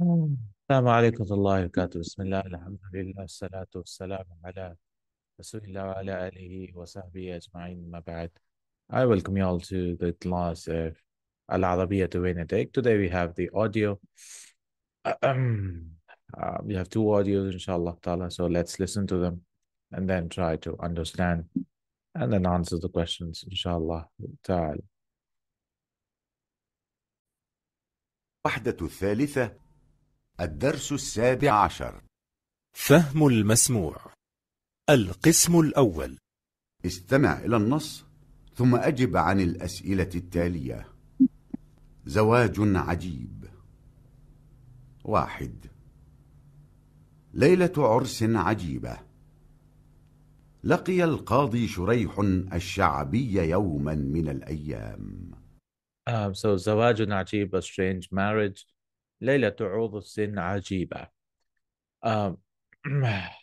السلام عليكم ورحمة الله وبركاته بسم الله الحمد لله والصلاة والسلام على رسول الله وعلى آله وصحبه أجمعين ما بعد I welcome you all to the class of Al-Arabiya Tuwayna Today we have the audio. Uh, we have two audios inshallah ta'ala. So let's listen to them and then try to understand and then answer the questions inshallah ta'ala. الدرس السابع عشر فهم المسموع القسم الأول استمع إلى النص ثم أجب عن الأسئلة التالية زواج عجيب واحد ليلة عرس عجيبة لقي القاضي شريح الشعبي يوما من الأيام Um, so, زواج عجيب, a strange marriage. ليلة عرس عجيبة. Um,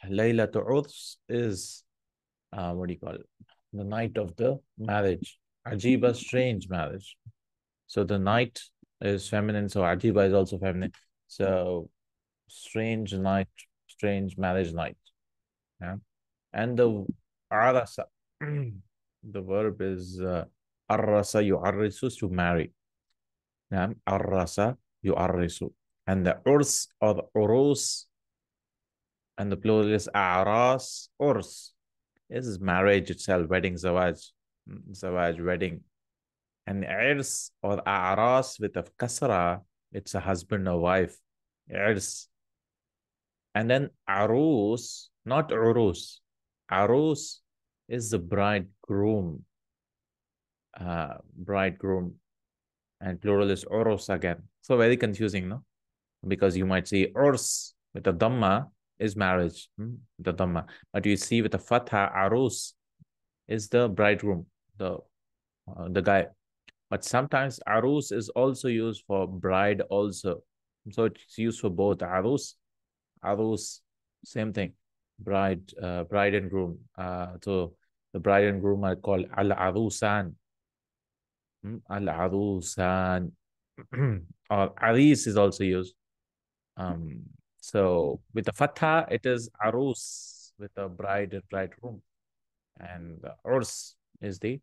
Layla Urus is, uh, what do you call it? The night of the marriage. Ajiba, strange marriage. So the night is feminine, so Ajiba is also feminine. So strange night, strange marriage night. Yeah. And the arasa, the verb is uh, arasa, you arisus, to marry. Yeah. Arasa, you are يؤرس and the urs or the urus and the plural is aras urs this is marriage itself wedding zawaj zawaj wedding and irs or aras with a kasra it's a husband or wife irs and then arus not urus arus is the bridegroom uh bridegroom and plural is urus again so very confusing, no? Because you might see urs with a dhamma is marriage, hmm, the dhamma. But you see with the fatha, arus is the bridegroom, the uh, the guy. But sometimes arus is also used for bride also. So it's used for both arus, arus, same thing, bride, uh, bride and groom. Uh, so the bride and groom are called al arusan, hmm, al arusan. or uh, aris is also used. Um, so with the fatha, it is arus with a bride and bridegroom, and the urs is the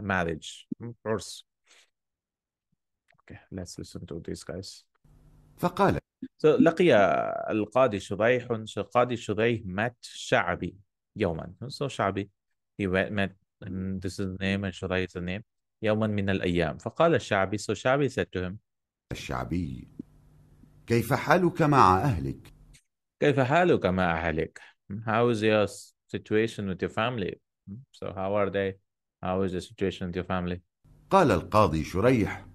marriage. Hmm, urs. Okay, let's listen to these guys. فقال so لقي القاضي شريح القاضي شريح met شعبي يوما so شعبي he met this is the name and شريح is the name يوما من الأيام فقال الشعبي so شعبي said to him الشعبي كيف حالك مع أهلك؟ كيف حالك مع أهلك؟ How is your situation with your family? So how are they? How is the situation with your family? قال القاضي شريح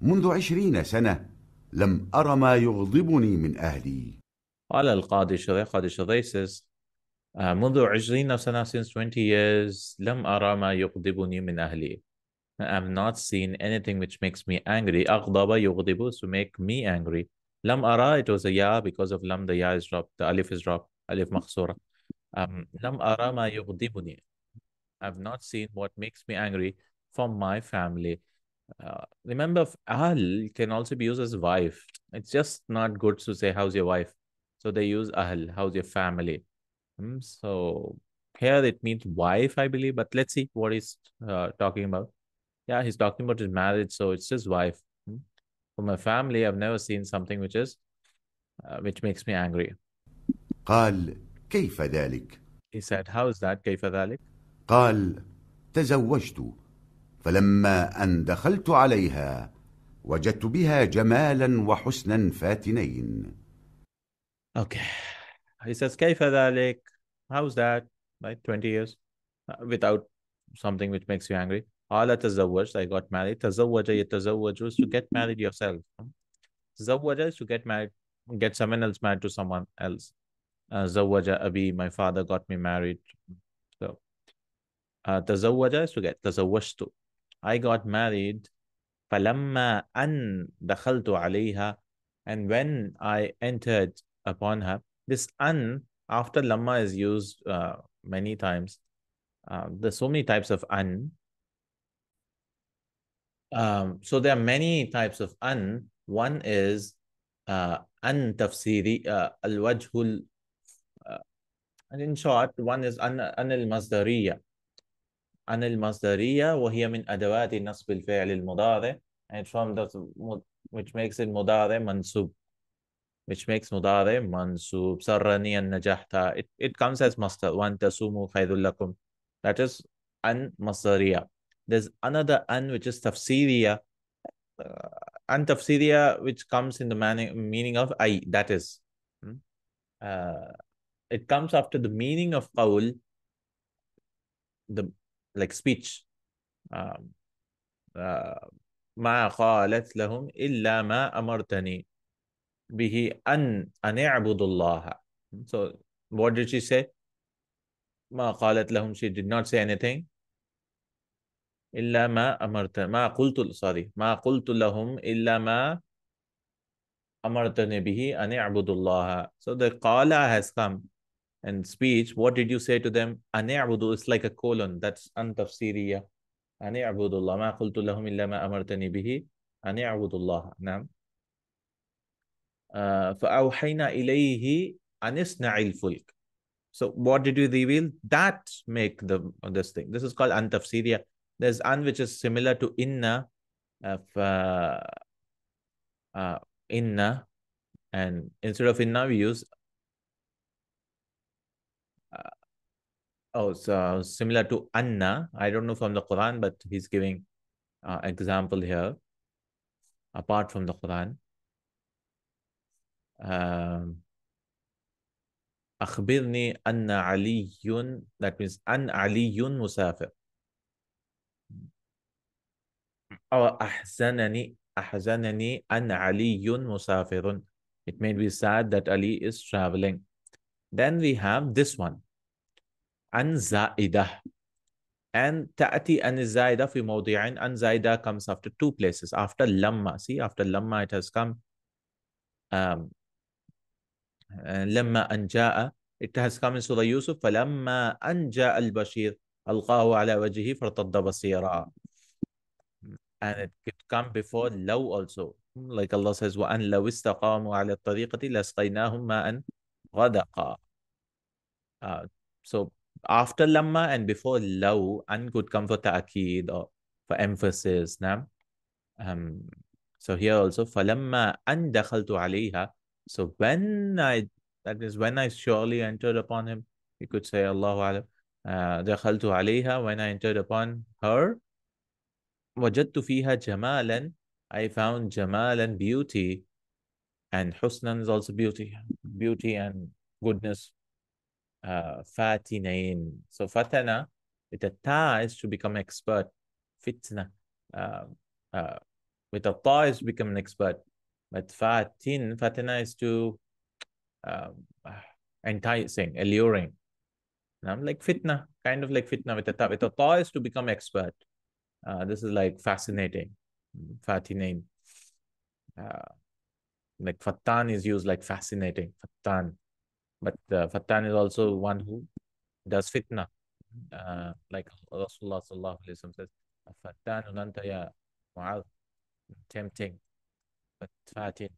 منذ عشرين سنة لم أرى ما يغضبني من أهلي قال القاضي شريح قاضي شريح says آه، منذ عشرين سنة since 20 years لم أرى ما يغضبني من أهلي I've not seen anything which makes me angry. أغضب يغضب to make me angry. لم أرى it was a ya because of لم the ya is dropped the alif is dropped alif مخصورة. Um, لم أرى ما يغضبني. I've not seen what makes me angry from my family. Uh, remember, al can also be used as wife. It's just not good to say how's your wife. So they use al. how's your family. Um, so here it means wife, I believe. But let's see what he's uh, talking about. Yeah, he's talking about his marriage, so it's his wife. Hmm. For my family, I've never seen something which is, uh, which makes me angry. قال كيف ذلك؟ He said, how is that كيف ذلك؟ قال تزوجت فلما أن دخلت عليها وجدت بها جمالا وحسنا فاتنين. Okay. He says, كيف ذلك? How's that? Like 20 years uh, without something which makes you angry. قال تزوجت. I got married. تزوج يتزوج was to get married yourself. تزوج is to get married, get someone else married to someone else. Uh, زوج أبي, my father got me married. So, uh, تزوج is to get. تزوجت. I got married. فلما أن دخلت عليها and when I entered upon her, this an after lamma is used uh, many times. Uh, there's so many types of an. Um, so there are many types of an. One is uh, an tafsiri, uh, al wajhul. Uh, and in short, one is an an al masdariya. An al masdariya, وهي من أدوات نصب الفعل المضارع, and from the which makes it مضارع mansub, which makes mudare, mansub. Sarrani أن نجحت. It it comes as master. One tasumu خير That is an masdariya. There's another an which is tafsiriya, uh, and tafsiriya which comes in the man- meaning of I. That is, hmm? uh, it comes after the meaning of qawl, the like speech. Um, uh, ما lahum illa ma ما bihi an أن أن hmm? so what did she say Ma qalat لهم she did not say anything إلا ما أمرت ما قلت sorry ما قلت لهم إلا ما أمرتني به أن أعبد الله so the قَالَ has come and speech what did you say to them أن أعبد is like a colon that's untafsiriya أن أعبد الله ما قلت لهم إلا ما أمرتني به أن أعبد الله نعم uh, فأوحينا إليه أن اصنع الفلك So what did you reveal? That make the this thing. This is called antafsiriya. There's an which is similar to inna, of, uh, uh, uh, inna, and instead of inna we use uh, oh so similar to anna. I don't know from the Quran, but he's giving uh, example here apart from the Quran. Um, أخبرني أن علي that means أن علي مسافر أحزنني أحزنني أن علي aliyun musafirun. It made me sad that Ali is traveling. Then we have this one. أن زايدة And تأتي أن زايدة في mawdi'in. أن زايدة comes after two places. After لَمَّا See, after لَمَّا it has come. Um, لَمَّا an ja'a. It has come in Surah Yusuf. فَلَمَّا أَنْ جَاءَ الْبَشِيرُ أَلْقَاهُ عَلَى وَجْهِهِ فَارْتَضَّ بَصِيرًا and it could come before mm. low also like Allah says وَأَن لَوْ اسْتَقَامُوا عَلَى الطَّرِيقَةِ لَسْقَيْنَاهُمْ مَاءً غَدَقًا so after lamma and before low, an could come for ta'akid or for emphasis na? um so here also "فَلَمَّا an دَخَلْتُ alayha so when i that is when i surely entered upon him you could say allahu alam uh, dakhaltu alayha when i entered upon her وجدت فيها جمالا I found jamal and beauty and husnan is also beauty beauty and goodness uh, so fatana with a ta is to become expert fitna uh, uh, with a ta is to become an expert but fatin fatana is to uh, enticing alluring I'm like fitna kind of like fitna with a ta with a ta is to become expert uh, this is like fascinating, mm, fascinating. Uh, like fattan is used like fascinating, fattan. But uh, fattan is also one who does fitna. Uh, like Rasulullah sallallahu alayhi wa says, fattanun anta ya Mu'adh, tempting, but fatin.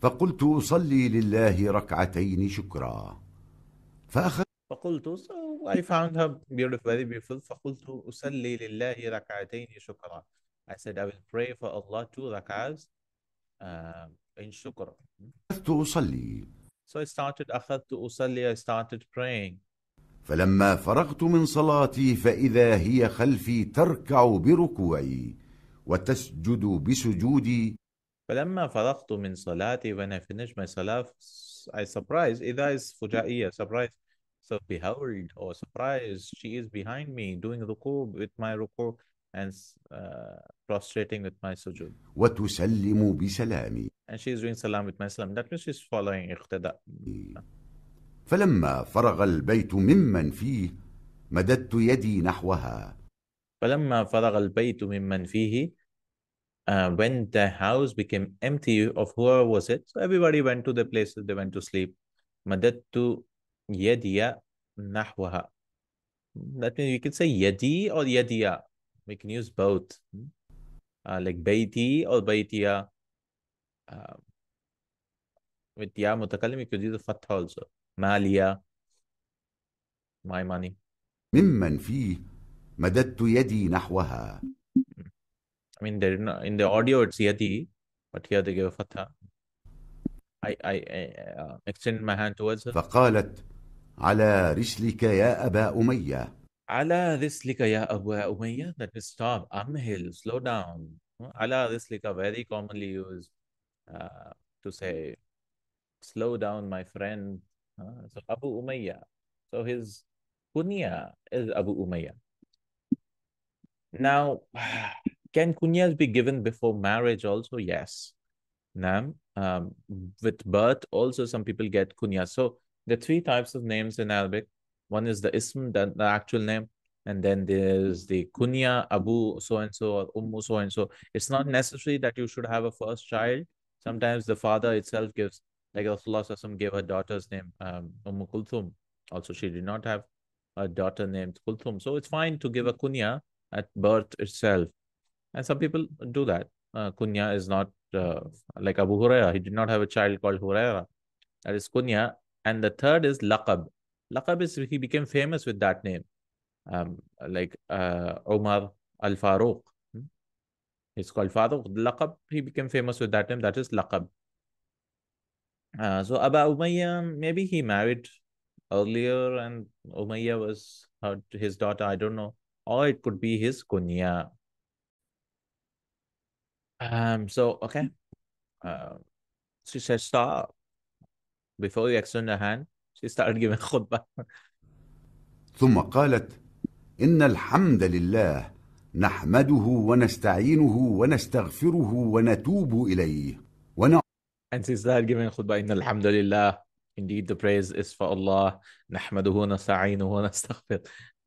فقلت أصلي لله ركعتين شكرا فأخذ فقلت so I found her beautiful very beautiful فقلت أصلي لله ركعتين شكرا I said I will pray for Allah two rak'ahs uh, in shukr أخذت أصلي So I started أخذت أصلي I started praying فلما فرغت من صلاتي فإذا هي خلفي تركع بركوعي وتسجد بسجودي فلما فرغت من صلاتي when I finished my salah I surprised إذا is فجائية surprise so be or surprised. She is behind me doing ruku with my ruku and uh, prostrating with my sujood. وتسلم بسلامي. And she is doing salam with my salam. That means she's following اقتداء. فلما فرغ البيت ممن فيه مددت يدي نحوها. فلما فرغ البيت ممن فيه uh, when the house became empty of whoever was it, so everybody went to their places, they went to sleep. Madattu yadiya nahwaha. That means we can say yadi or yadiya. We can use both. Uh, like bayti or baytiya. Uh, with ya mutakallim, you could use the fatha also. Maliya. My money. ممن fi مددت يدي nahwaha. I mean, there in the audio it's yadi, but here they give fatha. I I, I uh, extend my hand towards her. على رسلك يا أبا أمية على رسلك يا أبا أمية that is stop uphill slow down على رسلك very commonly used uh, to say slow down my friend uh, so Abu Umayya so his kunya is Abu Umayya now can kunyas be given before marriage also yes Nam um, with birth also some people get kunya so there are three types of names in Arabic. One is the ism, the, the actual name, and then there's the kunya, abu so and so, or ummu so and so. It's not necessary that you should have a first child. Sometimes the father itself gives, like Rasulullah gave her daughter's name, um, Ummu Kulthum. Also, she did not have a daughter named Kulthum. So it's fine to give a kunya at birth itself. And some people do that. Uh, kunya is not uh, like Abu Huraira. He did not have a child called Huraira. That is kunya and the third is Laqab. Laqab is he became famous with that name, um, like uh, Omar Al Farouk. It's hmm? called Farooq. Laqab, he became famous with that name. That is Laqab. Uh, so about Umayyah, maybe he married earlier and Umayyah was her, his daughter. I don't know. Or it could be his kunya. Um, so, okay. Uh, she says, stop. before you extend external hand, she started giving khutbah. ثم قالت إن الحمد لله نحمده ونستعينه ونستغفره ونتوب إليه ون... And she started giving khutbah إن الحمد لله Indeed, the praise is for Allah. نحمده ونستعينه ونستغفر.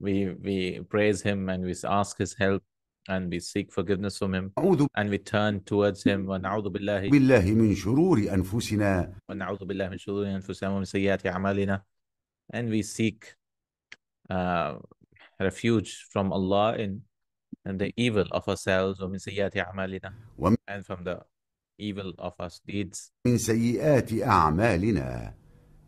We, we praise Him and we ask His help. and we seek forgiveness from him أعوذ and we turn towards him ونعوذ بالله بالله من شرور أنفسنا ونعوذ بالله من شرور أنفسنا ومن سيئات أعمالنا and we seek uh, refuge from Allah in, in the evil of ourselves ومن سيئات أعمالنا ومن and from the evil of our deeds من سيئات أعمالنا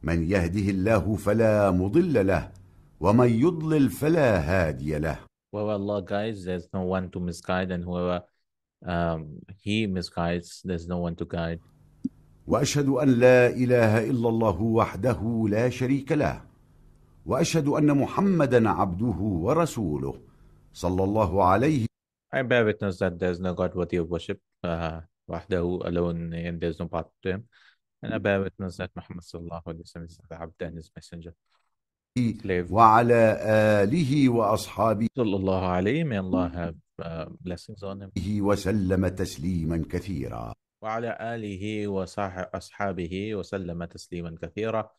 من يهده الله فلا مضل له ومن يضلل فلا هادي له whoever Allah guides, there's no one to misguide, and whoever um, He misguides, there's no one to guide. واشهد ان لا اله الا الله وحده لا شريك له واشهد ان محمدا عبده ورسوله صلى الله عليه I bear witness that there is no God worthy of worship, uh, وحده alone, and there is no partner. to him. And I bear witness that Muhammad sallallahu alayhi wa sallam is the and his messenger. وعلى آله وأصحابه صلى الله عليه may Allah have uh, blessings on him وسلم تسليما كثيرا وعلى آله وأصحابه وسلم تسليما كثيرا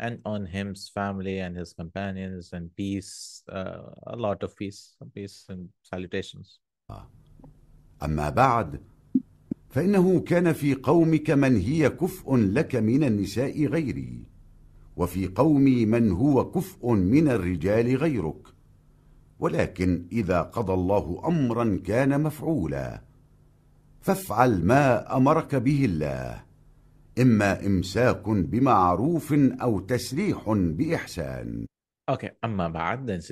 and on him's family and his companions and peace uh, a lot of peace peace and salutations أما بعد فإنه كان في قومك من هي كفء لك من النساء غيري وفي قومي من هو كفء من الرجال غيرك ولكن إذا قضى الله أمرا كان مفعولا فافعل ما أمرك به الله إما إمساك بمعروف أو تسريح بإحسان أوكي أما بعد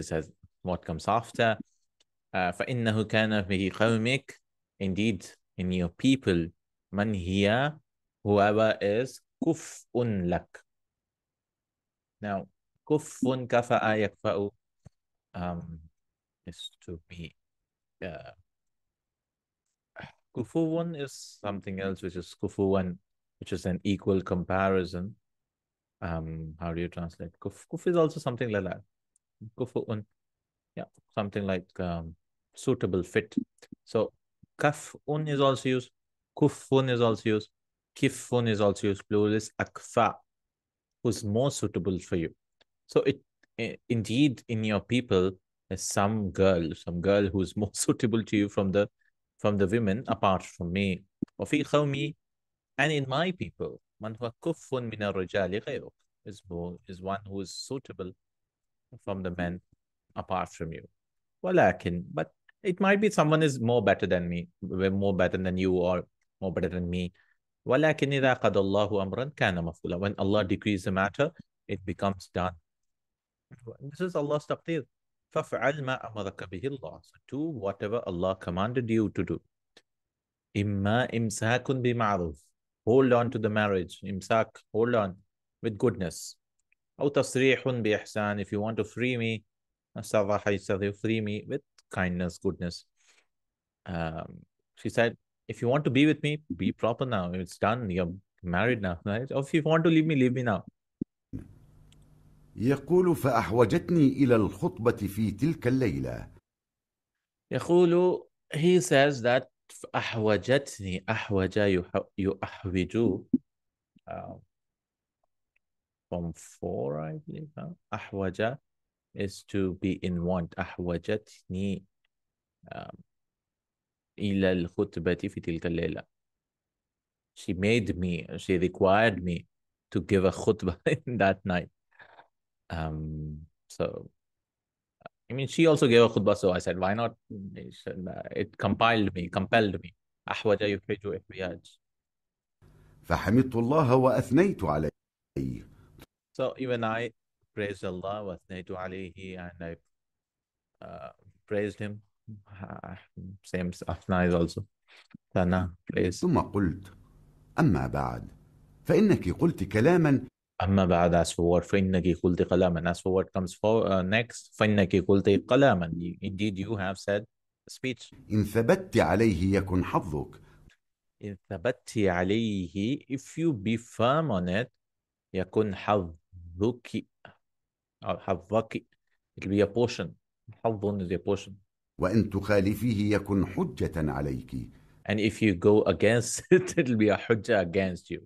what comes after uh, فإنه كان في قومك indeed in your people من هي whoever is كفء لك Now, kufun kafa'a yakfa'u um, is to be. Uh, kufuwan is something else, which is kufuun which is an equal comparison. Um, how do you translate? Kuf, kuf is also something like that. Kufuun. Yeah, something like um, suitable fit. So kafun is also used. Kufun is also used. Kifun is also used. Plural is akfa who's more suitable for you so it, it indeed in your people is some girl some girl who's more suitable to you from the from the women apart from me وفي قومي and in my people man هو كف من الرجال is is one who is suitable from the men apart from you Walakin, but it might be someone is more better than me more better than you or more better than me ولكن إذا قضى الله أمرا كان مفعولا when Allah decrees a matter it becomes done this is Allah's taqdeer فَفْعَلْ مَا أَمَرَكَ بِهِ اللَّهُ so do whatever Allah commanded you to do إِمَّا إِمْسَاكٌ بِمَعْرُوفٍ hold on to the marriage إمساك hold on with goodness أو تصريح بإحسان if you want to free me صرح يصرح free me with kindness goodness um, she said if you want to be with me, be proper now. It's done. You're married now, right? Or if you want to leave me, leave me now. يقول فأحوجتني إلى الخطبة في تلك الليلة. يقول he says that أحوجتني أحوج يحوج uh, from four I believe huh? أحوج is to be in want أحوجتني um, إلى الخطبة في تلك الليلة she made me she required me to give a khutbah in that night um so i mean she also gave a khutbah so i said why not it compiled me compelled me احوج يحوج احوياج فحمدت الله واثنيت عليه so even i praised allah واثنيت عليه and i uh, praised him same stuff nice also Sana please ثم قلت أما بعد فإنك قلت كلاما أما بعد as for فإنك قلت كلاما as for what comes for uh, next فإنك قلت كلاما indeed you have said speech إن ثبت عليه يكن حظك إن ثبت عليه if you be firm on it يكن حظك أو حظك it will be a portion حظ is a portion وإن تخالفيه يكن حجة عليك and if you go against it it'll be a hujja against you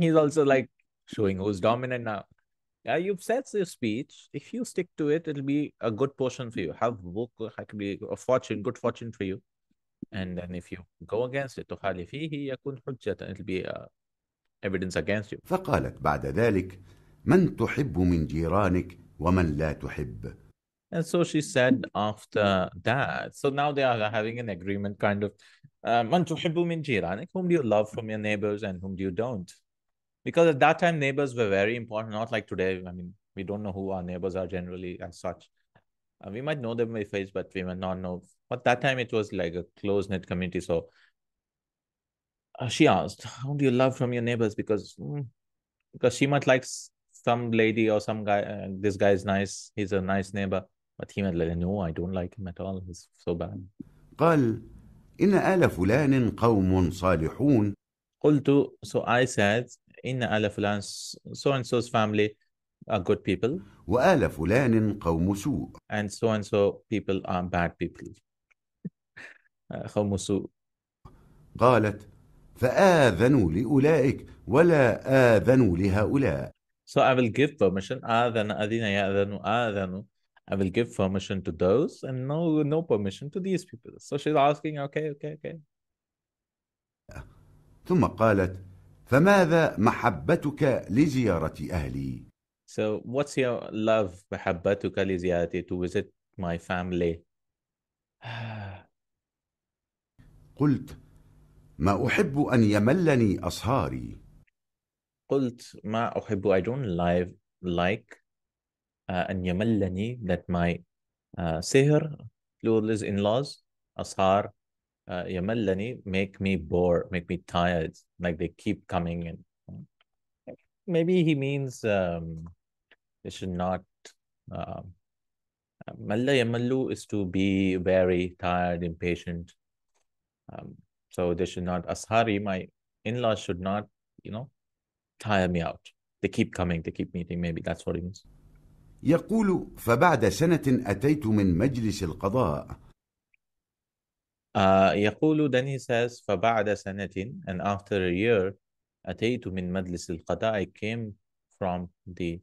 he's also like showing who's dominant now yeah, you've said your speech if you stick to it it'll be a good portion for you have book, be a fortune good fortune for you and then if you go against it تخالفيه يكون حجة it'll be a evidence against you فقالت بعد ذلك من تحب من جيرانك ومن لا تحب And so she said after that, so now they are having an agreement kind of um, whom do you love from your neighbors and whom do you don't? Because at that time, neighbors were very important, not like today. I mean, we don't know who our neighbors are generally as such. Uh, we might know them by face, but we might not know. But that time, it was like a close knit community. So uh, she asked, How do you love from your neighbors? Because mm, because she might like some lady or some guy, uh, this guy is nice, he's a nice neighbor. but he like, no I don't like him at all he's so bad قال إن آل فلان قوم صالحون قلت so I said إن آل فلان so and so's family are good people وآل فلان قوم سوء and so and so people are bad people قوم سوء قالت فآذنوا لأولئك ولا آذنوا لهؤلاء So I will give permission آذن أذن يأذن آذنوا I will give permission to those and no no permission to these people. So she's asking, okay, okay, okay. ثم قالت فماذا محبتك لزيارة أهلي؟ So what's your love محبتك لزيارتي to visit my family? قلت ما أحب أن يملني أصهاري. قلت ما أحب I don't like And yamalani that my uh, سهر plural is in-laws ashar uh, make me bored make me tired like they keep coming and maybe he means um, they should not uh, um، yamallu is to be very tired, impatient. Um, so they should not, ashari, my in-laws should not, you know, tire me out. They keep coming, they keep meeting. Maybe that's what it means. يقول فبعد سنة أتيت من مجلس القضاء Uh, يقول Danny says فبعد سنة and after a year أتيت من مجلس القضاء I came from the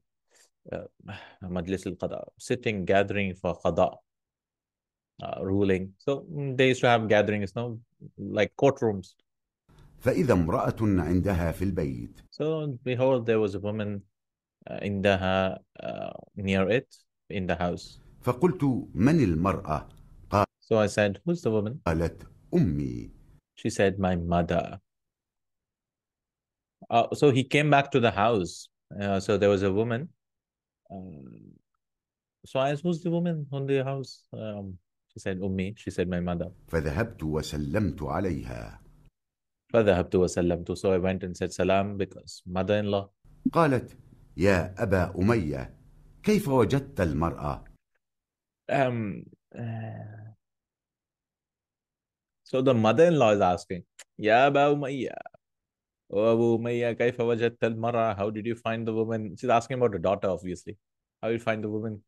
uh, مجلس القضاء sitting gathering for قضاء uh, ruling so they used to have gatherings now like courtrooms فإذا امرأة عندها في البيت so behold there was a woman عندها uh, uh, near it in the house فقلت من المرأة So I said who's the woman قالت أمي She said my mother uh, So he came back to the house uh, So there was a woman um, So I asked who's the woman on the house um, She said أمي She said my mother فذهبت وسلمت عليها فذهبت وسلمت So I went and said salam because mother-in-law قالت يا أبا أمية كيف وجدت المرأة؟ أم... so the mother-in-law is asking, يا أبا أمية Oh, Abu Umayya, كيف وجدت المرأة? How did you find the woman? She's asking about the daughter, obviously. How did you find the woman?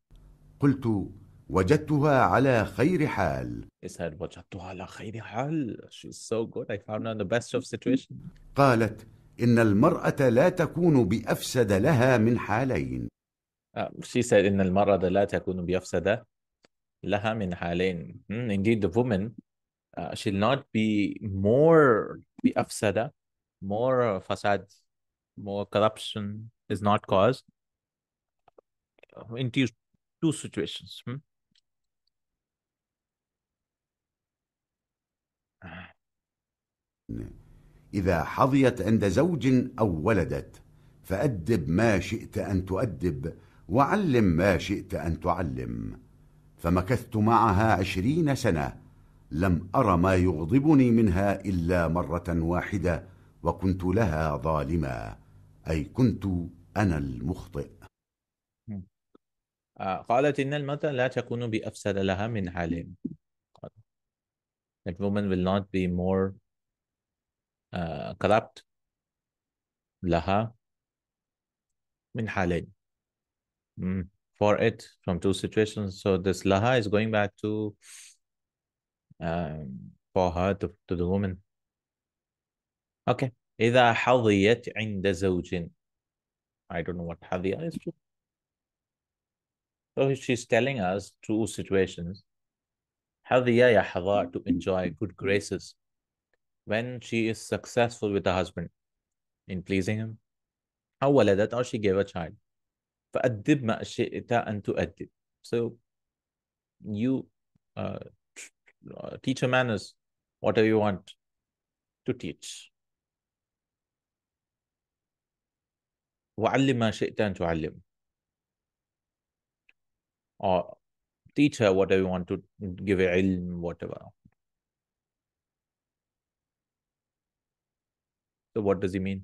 قلت وجدتها على خير حال. He said, وجدتها على خير حال. She's so good. I found her in the best of situations. قالت إن المرأة لا تكون بأفسد لها من حالين She said إن المرأة لا تكون بأفسد لها من حالين Indeed the woman uh, should not be more بأفسد more فساد more corruption is not caused in two, two situations hmm? إذا حظيت عند زوج أو ولدت فأدب ما شئت أن تؤدب وعلم ما شئت أن تعلم فمكثت معها عشرين سنة لم أر ما يغضبني منها إلا مرة واحدة وكنت لها ظالما أي كنت أنا المخطئ آه، قالت إن المرأة لا تكون بأفسد لها من علم That woman will not be more corrupt for it from two situations so this laha is going back to um, for her to, to the woman okay إذا حظيت عند زوج I don't know what حظية is to so she's telling us two situations حظية يحظى to enjoy good graces when she is successful with her husband in pleasing him أو that? or she gave a child so you uh, uh teach a manners whatever you want to teach وعلم ما شئت أن alim. or teach her whatever you want to give her ilm whatever So what does he mean?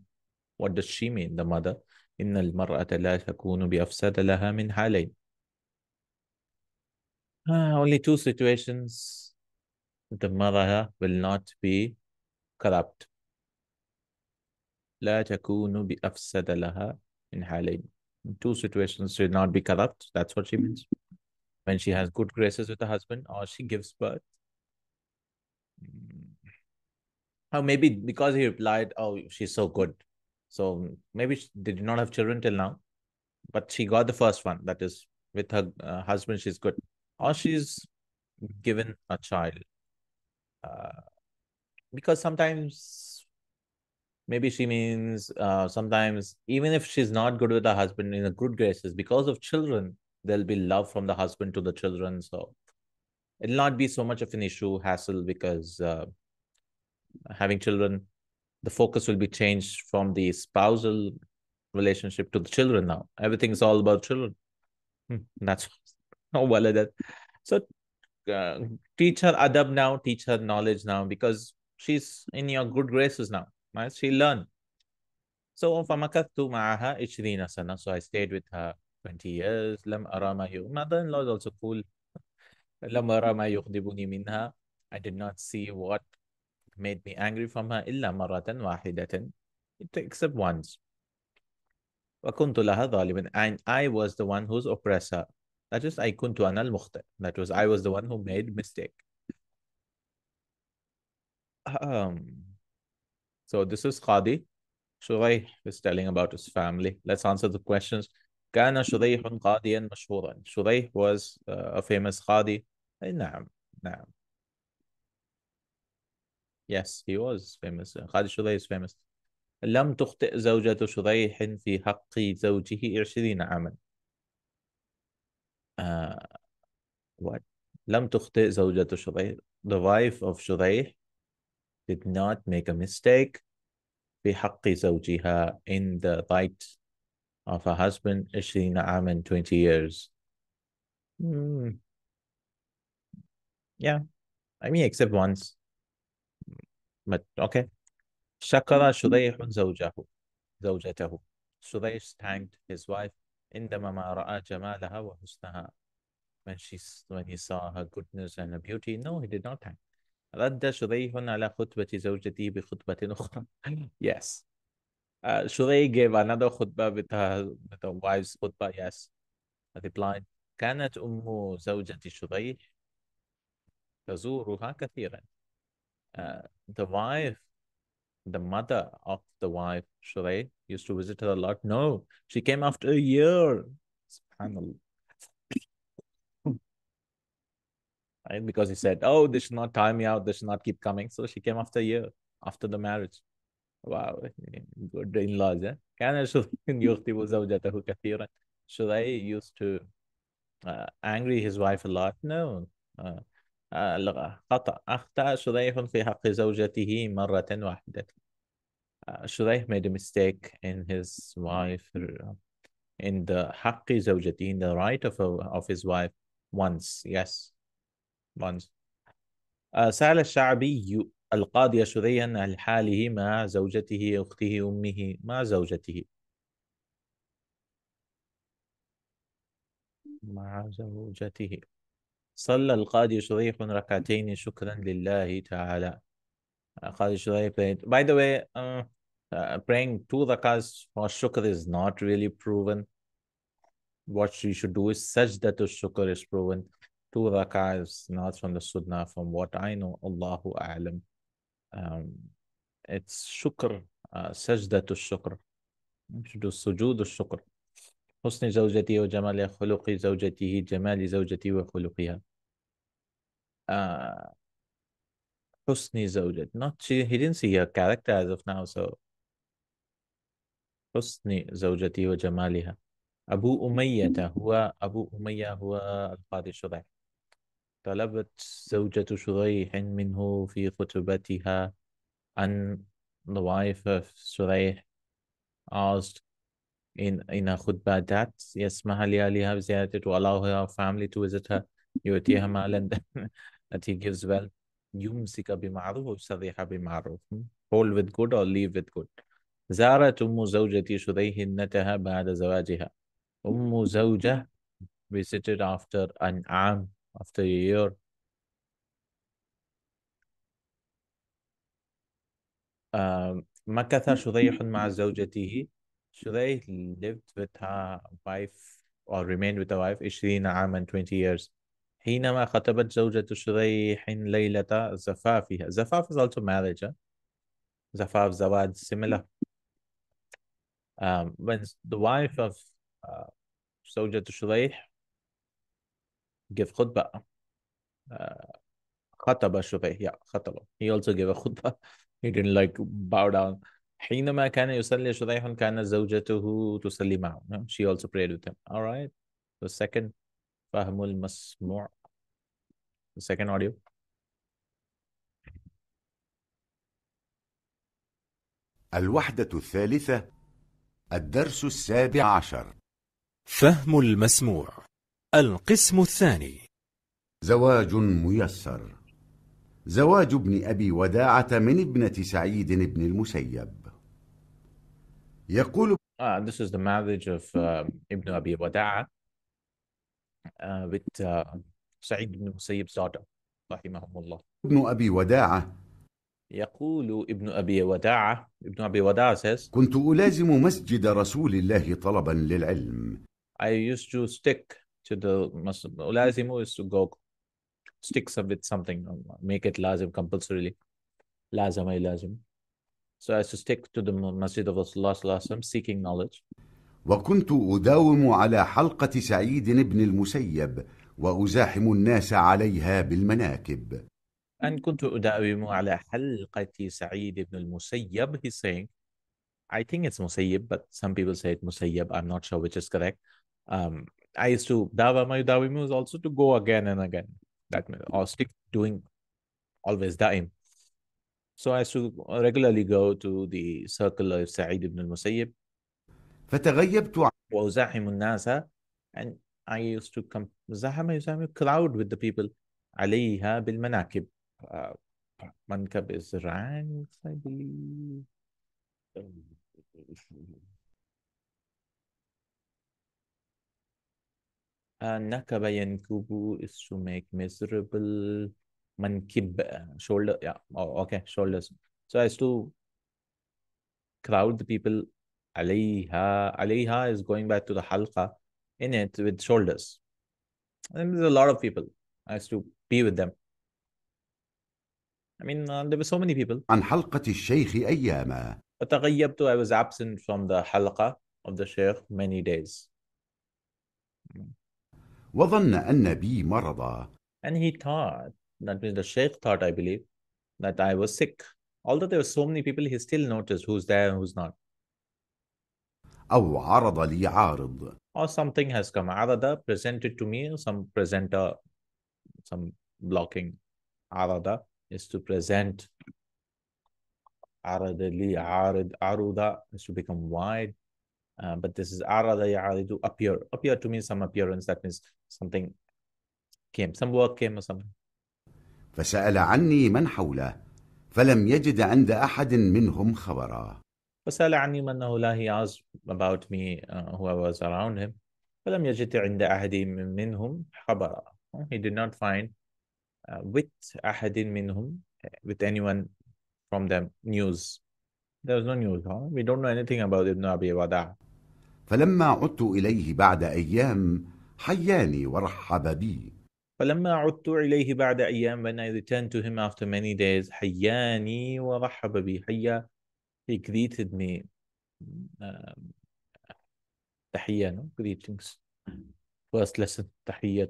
What does she mean, the mother? إن المرأة لا تكون بأفسد لها من حالين. Ah, only two situations the mother will not be corrupt. لا تكون بأفسد لها من حالين. In two situations should not be corrupt. That's what she means. When she has good graces with her husband or she gives birth. Oh, maybe because he replied, "Oh, she's so good," so maybe she did not have children till now, but she got the first one. That is with her uh, husband. She's good, or she's given a child. Uh, because sometimes maybe she means uh, sometimes even if she's not good with her husband in the good graces because of children there'll be love from the husband to the children so it'll not be so much of an issue hassle because uh, having children, the focus will be changed from the spousal relationship to the children now. Everything is all about children. Hmm. That's no well that. So uh, teach her adab now, teach her knowledge now, because she's in your good graces now. Right? She learned. So famakattu ma'aha ishrina sana. So I stayed with her 20 years. Lam arama Mother-in-law is also cool. Lam arama I did not see what made me angry from her maratan مرة It except once وكنت لها ظالما and I was the one who's oppressor that is I كنت أنا المخطئ that was I was the one who made mistake um, so this is Qadi Shuraih is telling about his family let's answer the questions كان شريح قاضيا مشهورا شريح was uh, a famous قاضي نعم نعم Yes, he was famous. Khalid Shurayh is famous. لم تخطئ زوجة شريح في حق زوجه 20 عاما. Uh, what? لم تخطئ زوجة شريح. The wife of Shurayh did not make a mistake في حق زوجها in the right of her husband 20 عاما 20 years. Mm. Yeah. I mean, except once. مت... اوكي شكر شريح زوجه زوجته شريح thanked his wife عندما ما رأى جمالها وحسنها when she when he saw her goodness and her beauty no he did not thank رد شريح على خطبة زوجته بخطبة أخرى yes uh, Shurey gave another khutbah with her with her wife's khutbah yes replied كانت أم زوجة شريح تزورها كثيرا Uh, the wife, the mother of the wife, Shuray, used to visit her a lot. No, she came after a year. right? Because he said, Oh, this should not tire me out, This should not keep coming. So she came after a year, after the marriage. Wow, good in laws. Eh? Shuray used to uh, angry his wife a lot. No. Uh, خطأ أخطأ شريح في حق زوجته مرة واحدة آه، شريح made a mistake in his wife in the حق زوجته in the right of, of his wife once yes once آه، سأل الشعبي القاضي شريا الحاله مع زوجته أخته أمه مع زوجته مع زوجته صلى القاضي شريح ركعتين شكرا لله تعالى قاضي شريح prayed by the way uh, praying two rakas for shukr is not really proven what you should do is sajda to shukr is proven two rakas not from the sunnah from what I know Allahu A'lam um, it's shukr uh, sajda to shukr you should do sujood to shukr حسن زوجتي وجمال خلق زوجته جمال زوجتي وخلقها uh, Husni Zawjat. Not she, he didn't see her character as of now, so Husni Zawjati wa Jamaliha. Abu Umayyah huwa Abu Umayyah huwa Al-Qadi Shuraih. طلبت زوجة شريح منه في خطبتها and the wife of Shuraih asked in in a khutbah that yes Mahali Ali have to allow her family to visit her يؤتيها مالا I think as well. Yumsika bimaruf or sariha bimaruf. Hold with good or leave with good. Zara Ummu Zawjati Shudayhin Nataha Ba'da Zawajiha. Ummu Zawjah visited after an am, after a year. Makatha Shudayhun Ma Zawjatihi. Shudayh lived with her wife or remained with her wife, Ishri Aam and 20 years. حينما خطبت زوجة شريح ليلة زفافها زفاف is also marriage زفاف زواج similar um, when the wife of uh, زوجة شريح give خطبة uh, خطب شريح yeah خطبه he also gave a خطبة he didn't like bow down حينما كان يصلي شريح كانت زوجته تصلي معه she also prayed with him all right the second فهم المسموع the second audio الوحدة الثالثة الدرس السابع عشر فهم المسموع القسم الثاني زواج ميسر زواج ابن أبي وداعة من ابنة سعيد بن المسيب يقول uh, this is the marriage of uh, ابن أبي وداعة بت with سعيد بن مسيب زادة رحمه الله ابن أبي وداعة يقول ابن أبي وداعة ابن أبي وداعة says كنت ألازم مسجد رسول الله طلبا للعلم I used to stick to the masjid. ألازم is to go stick with something make it لازم compulsorily لازم أي لازم so I used to stick to the masjid of Rasulullah seeking knowledge وكنت أداوم على حلقة سعيد بن المسيب وأزاحم الناس عليها بالمناكب أن كنت أداوم على حلقة سعيد بن المسيب he's saying I think it's مسيب but some people say it مسيب I'm not sure which is correct um, I used to dawa ma yudawimu also to go again and again that or stick doing always daim so I used to regularly go to the circle of Sa'id ibn al-Musayyib فتغيبت عن وأزاحم الناس and I used to come زحم يزاحم crowd with the people عليها بالمناكب uh, منكب is ranks I believe uh, نكب ينكب is to make miserable mankib shoulder yeah oh, okay shoulders so as to crowd the people Aliha. Aliha is going back to the halqa in it with shoulders. And there's a lot of people. I used to be with them. I mean, uh, there were so many people. عن حلقة الشيخ أياما. فتغيبت. I was absent from the halqa of the sheikh many days. وظن أن بي And he thought, that means the sheikh thought, I believe, that I was sick. Although there were so many people, he still noticed who's there and who's not. أو عرض لي عارض or something has come عرض presented to me some presenter some blocking عرض is to present عرض لي عارض عرض is to become wide uh, but this is عرض يعرض appear appear to me some appearance that means something came some work came or something فسأل عني من حوله فلم يجد عند أحد منهم خبرا وسأل عني أنه لا هي asked about me uh, who I was around him فلم يجد عند أحد منهم خبرا he did not find uh, with أحد منهم with anyone from them news there was no news huh? we don't know anything about Ibn Abi Wada فلما عدت إليه بعد أيام حياني ورحب بي فلما عدت إليه بعد أيام when I returned to him after many days حياني ورحب بي حيا he greeted me تحية نو greetings first lesson تحية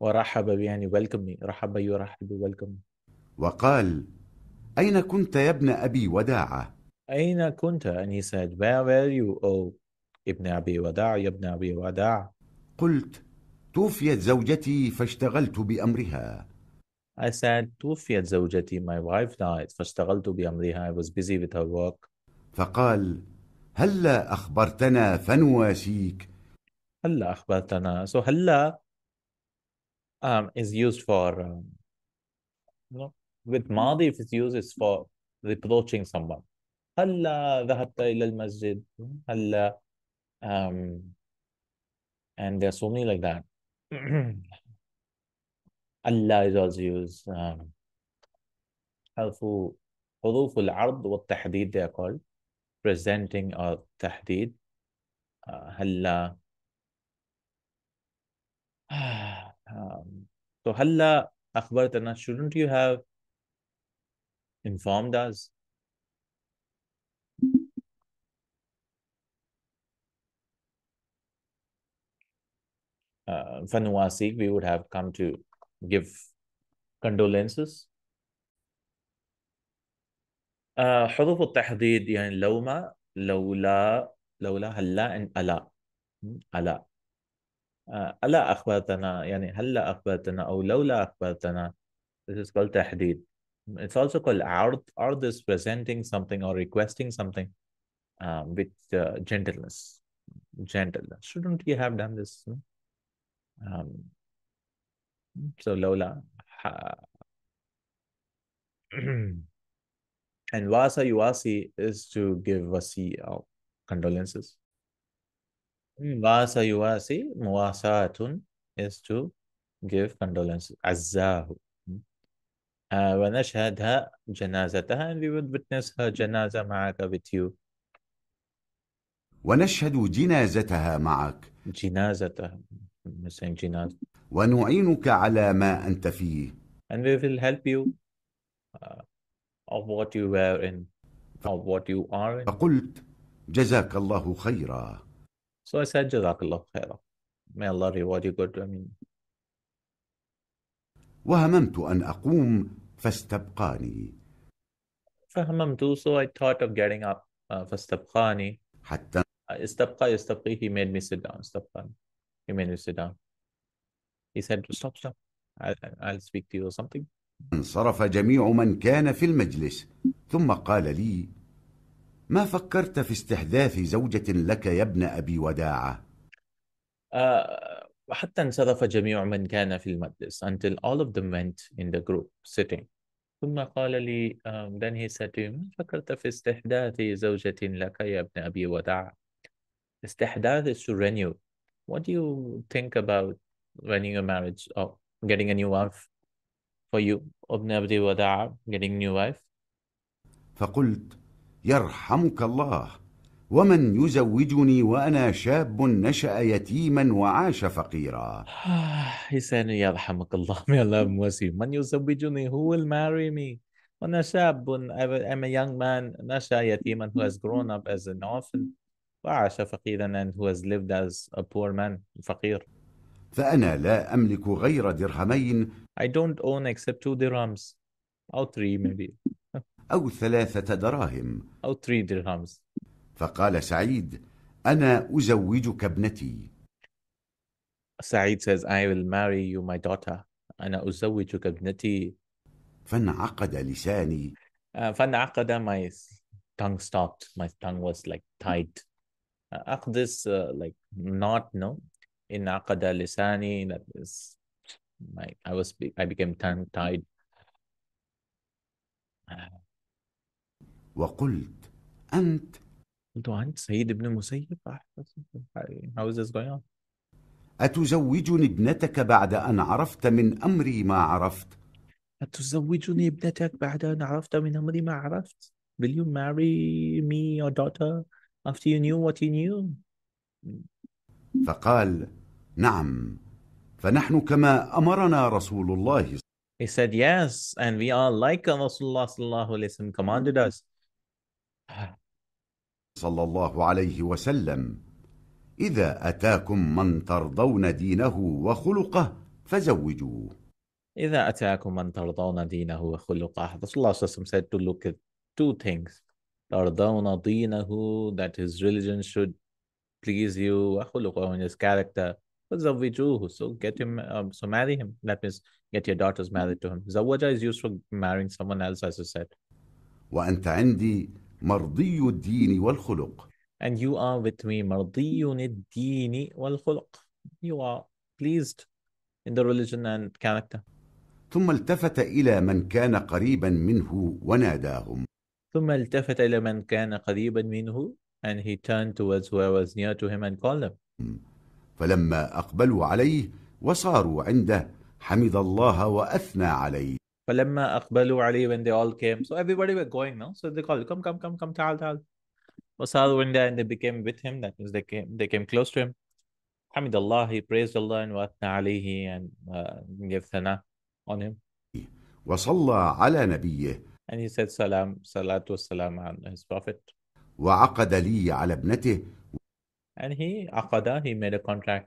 ورحب يعني welcome me رحب يرحب welcome وقال أين كنت يا ابن أبي وداعة؟ أين كنت؟ and he said where were you oh ابن أبي وداع يا ابن أبي وداع قلت توفيت زوجتي فاشتغلت بأمرها I said توفيت زوجتي my wife died فاشتغلت بأمرها I was busy with her work فقال هلا أخبرتنا فنواسيك هلا أخبرتنا so هلا um, is used for um, no, with ماضي if it's used it's for reproaching someone هلا ذهبت إلى المسجد هلا um, and there are so many like that Allah is also used. Um, حروف العرض والتحديد they are called presenting or تحديد uh, هلا um, so هلا أخبرتنا shouldn't you have informed us uh, فنواسيك we would have come to give condolences uh, حروف التحديد يعني لوما لولا لولا هلا ألا ألا ألا أخبرتنا يعني هلا أخبرتنا أو لولا أخبرتنا this is called تحديد it's also called عرض عرض is presenting something or requesting something uh, with uh, gentleness gentleness shouldn't you have done this hmm. um, so Lola. and Vasa Yuasi is to give Vasi uh, condolences. condolences. Mm, Vasa Yuasi, Muasatun is to give condolences. Azzahu. وَنَشْهَدْهَا mm. جَنَازَتَهَا uh, And we would witness her janaza ma'aka with you. ونشهد جنازتها معك جنازتها I'm saying جنازة ونعينك على ما أنت فيه and we will help you uh, of what you were in of what you are in فقلت جزاك الله خيرا so I said جزاك الله خيرا may Allah reward you good I mean وهممت أن أقوم فاستبقاني فهممت so I thought of getting up uh, فاستبقاني حتى استبقى يستبقي he made me sit down استبقاني he made me sit down he said stop stop I'll I'll speak to you or something انصرف جميع من كان في المجلس ثم قال لي ما فكرت في استحداث زوجة لك يا ابن أبي وداعة؟ Uh, حتى انصرف جميع من كان في المجلس until all of them went in the group sitting ثم قال لي um, then he said to me ما فكرت في استحداث زوجة لك يا ابن أبي وداعة استحداث is to renew what do you think about running your marriage or getting a new wife for you ابن أبدي وداع getting new wife فقلت يرحمك الله ومن يزوجني وأنا شاب نشأ يتيما وعاش فقيرا he said يرحمك الله may Allah have mercy من يزوجني who will marry me وأنا شاب I'm a young man نشأ يتيما who has grown up as an orphan وعاش فقيرا and who has lived as a poor man فقير فأنا لا أملك غير درهمين I don't own except two dirhams أو three maybe أو ثلاثة دراهم أو three dirhams فقال سعيد أنا أزوجك ابنتي سعيد says I will marry you my daughter أنا أزوجك ابنتي فانعقد لساني uh, فانعقد my tongue stopped my tongue was like tied uh, this uh, like not no انعقد لساني that is my, I was I became tongue tied وقلت أنت قلت أنت سيد ابن المسيب how is this going on أتزوجني ابنتك بعد أن عرفت من أمري ما عرفت أتزوجني ابنتك بعد أن عرفت من أمري ما عرفت Will you marry me, your daughter, after you knew what you knew? فقال نعم فنحن كما أمرنا رسول الله He said yes and we are like Rasulullah sallallahu alayhi wa sallam commanded us صلى الله عليه وسلم إذا أتاكم من ترضون دينه وخلقه فزوجوه إذا أتاكم من ترضون دينه وخلقه رسول الله صلى الله عليه وسلم said to look at two things ترضون دينه that his religion should please you اخو وخلق من his character وزوجوه so get him um, so marry him that means get your daughters married to him زوجة is used for marrying someone else as I said وأنت عندي مرضي الدين والخلق and you are with me مرضي الدين والخلق you are pleased in the religion and character ثم التفت إلى من كان قريبا منه وناداهم ثم التفت إلى من كان قريبا منه and he turned towards whoever was near to him and called them. Hmm. فلما أقبلوا عليه وصاروا عنده حمد الله وأثنى عليه. فلما أقبلوا عليه when they all came, so everybody were going now, so they called, come, come, come, come, تعال, تعال. وصاروا عنده and they became with him, that means they came, they came close to him. حمد الله, he praised Allah and وأثنى عليه and uh, gave thana on him. وصلى على نبيه. And he said salam, salatu salam on his prophet. وعقد لي على ابنته and he عقد he made a contract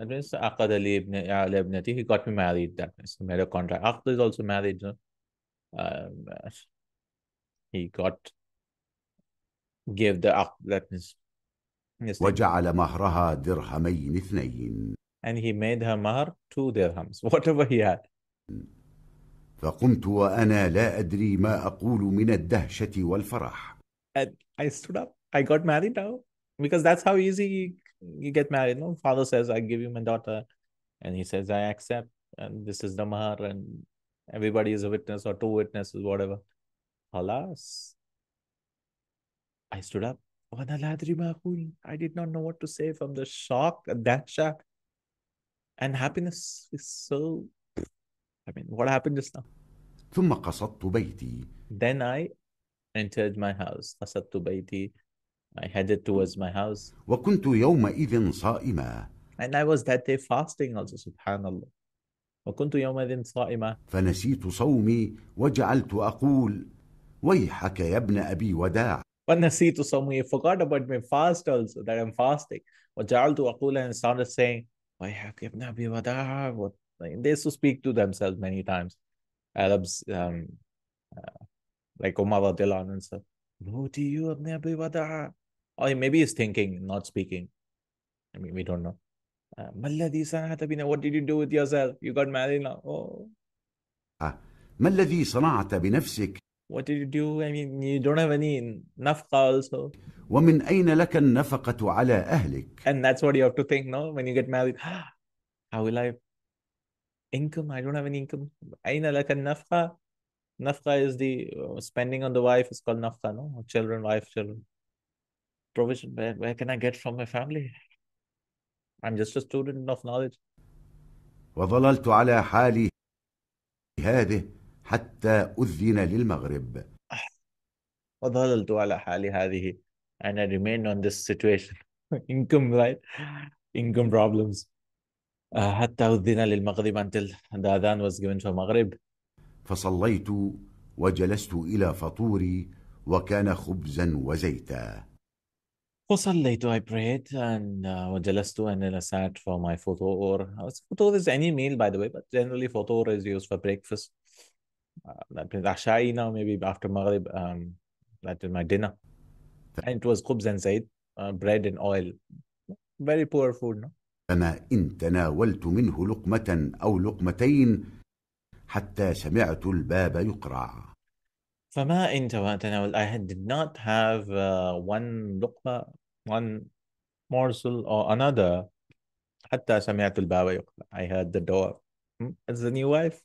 that means عقد لي ابن على ابنته he got me married that means he made a contract عقد is also married no? um, he got gave the عقد that means yes, وجعل مهرها درهمين اثنين and he made her مهر two dirhams whatever he had فقمت وأنا لا أدري ما أقول من الدهشة والفرح and I stood up. I got married now because that's how easy you, get married. no, father says, "I give you my daughter," and he says, "I accept," and this is the mahar, and everybody is a witness or two witnesses, whatever. Alas, I stood up. Oh, I did not know what to say from the shock, that shock. And happiness is so. I mean, what happened just now? Then I entered my house قصدت بيتي I headed towards my house وكنت يومئذ صائما and I was that day fasting also سبحان الله وكنت يومئذ صائما فنسيت صومي وجعلت أقول ويحك يا ابن أبي وداع ونسيت صومي forgot about my fast also that I'm fasting وجعلت أقول and started saying ويحك يا ابن أبي وداع what they used to speak to themselves many times Arabs um, uh, like Omar Dilan and stuff. Or oh, maybe he's thinking, not speaking. I mean, we don't know. Uh, what did you do with yourself? You got married now. Oh. ما الذي صنعت بنفسك؟ What did you do? I mean, you don't have any nafqa also. ومن أين لك النفقة على أهلك؟ And that's what you have to think, no? When you get married, ah, how will I income? I don't have any income. أين لك النفقة Nafka is the uh, spending on the wife is called nafka, no? Children, wife, children. Provision, where, where can I get from my family? I'm just a student of knowledge. وظللت على حالي هذه حتى أذن للمغرب. وظللت على حالي هذه and I remained on this situation. Income, right? Income problems. Uh, حتى أذن للمغرب until the adhan was given for Maghrib. فصليت وجلست إلى فطوري وكان خبزا وزيتا وصليت I prayed and uh, وجلست and then I sat for my فطور فطور is any meal by the way but generally فطور is used for breakfast uh, now maybe after مغرب um, that is my dinner and it was خبز and زيت uh, bread and oil very poor food no? فما إن تناولت منه لقمة أو لقمتين حتى سمعت الباب يقرع فما أنت وأتناول I had did not have uh, one لقمة one morsel or another حتى سمعت الباب يقرع I heard the door as a new wife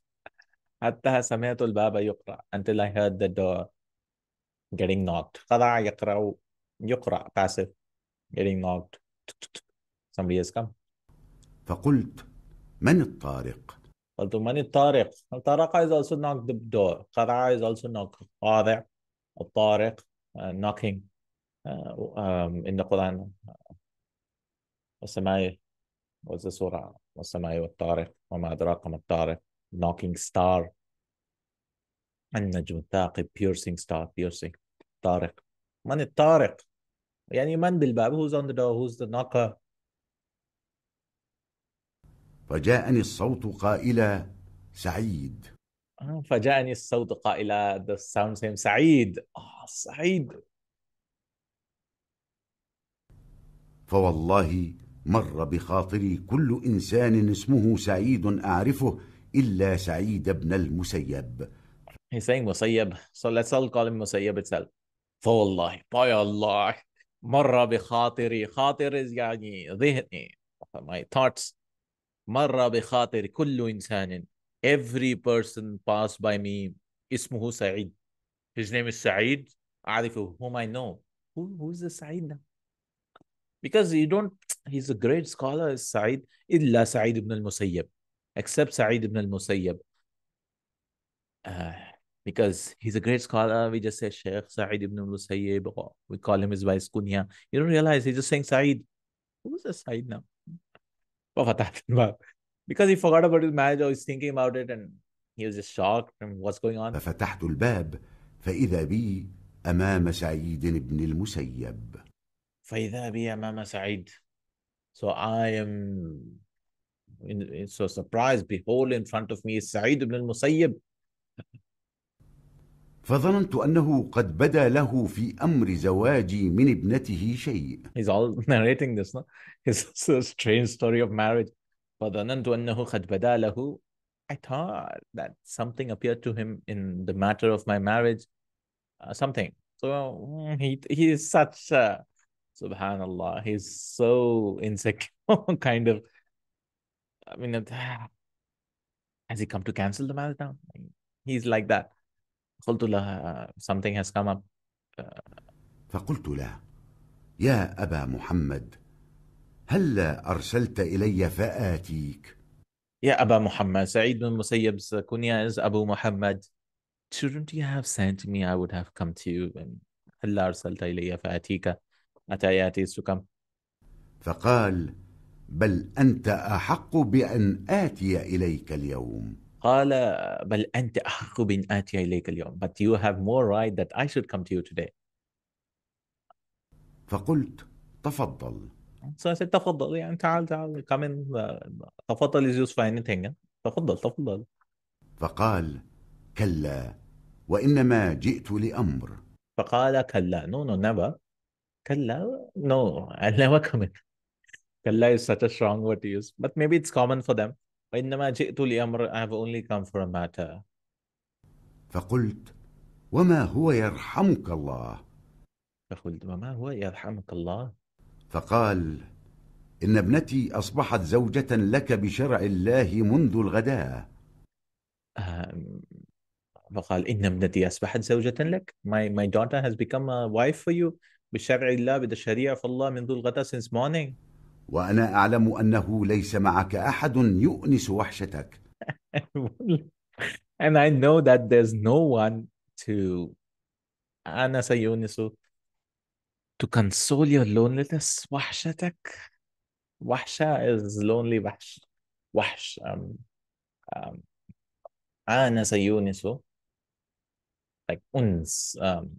حتى سمعت الباب يقرع until I heard the door getting knocked قرع يقرع يقرع passive getting knocked somebody has come فقلت من الطارق قلت من الطارق الطارق آه، is also knock the door قرع is also knock قاضع الطارق uh, knocking uh, um, إن القرآن آه، والسماء وذي سورة والسماء والطارق وما أدراك ما الطارق knocking star النجم الثاقب piercing star piercing طارق من الطارق يعني من بالباب who's on the door who's the knocker فجاءني الصوت قائلا سعيد آه، فجاءني الصوت قائلا سعيد آه سعيد فوالله مر بخاطري كل إنسان اسمه سعيد أعرفه إلا سعيد بن المسيب He's saying مسيب so let's all call him مسيب itself فوالله by Allah مر بخاطري خاطر يعني ذهني my thoughts مر بخاطر كل إنسان every person pass by me اسمه سعيد his name is سعيد أعرفه whom I know who, who is the سعيد now because you don't he's a great scholar is سعيد إلا سعيد بن المسيب except سعيد بن المسيب uh, because he's a great scholar we just say شيخ سعيد بن المسيب we call him his vice kunya you don't realize he's just saying سعيد who is the سعيد now وفتحت الباب because he forgot about his marriage or he's thinking about it and he was just shocked and what's going on ففتحت الباب فإذا بي أمام سعيد بن المسيب فإذا بي أمام سعيد so I am in, in so surprised behold in front of me is سعيد بن المسيب فظننت أنه قد بدا له في أمر زواجي من ابنته شيء. He's all narrating this, no? It's a strange story of marriage. فظننت أنه قد بدا له I thought that something appeared to him in the matter of my marriage, uh, something. So mm, he he is such a subhanallah. He's so insecure, kind of. I mean, has he come to cancel the marriage now? He's like that. قلت لها something has come up فقلت له يا أبا محمد هل أرسلت إلي فآتيك يا أبا محمد سعيد بن مسيب kunya is أبو محمد shouldn't you have sent me I would have come to you and هل أرسلت إلي فآتيك أتاياتي سكم فقال بل أنت أحق بأن آتي إليك اليوم قال بل أنت أحق بأن آتي إليك اليوم but you have more right that I should come to you today فقلت تفضل so I said تفضل يعني تعال تعال come in تفضل is used for anything تفضل تفضل فقال كلا وإنما جئت لأمر فقال كلا no no never كلا no I'll never come in كلا is such a strong word to use but maybe it's common for them وإنما جئت لأمر I have only come for a matter فقلت وما هو يرحمك الله فقلت وما هو يرحمك الله فقال إن ابنتي أصبحت زوجة لك بشرع الله منذ الغداء آه، فقال إن ابنتي أصبحت زوجة لك my, my daughter has become a wife for you بشرع الله في الله منذ الغداء since morning وأنا أعلم أنه ليس معك أحد يؤنس وحشتك and I know that there's no one to أنا سيونس to console your loneliness وحشتك وحشة is lonely وحش وحش um, um, أنا سيونس like أنس um,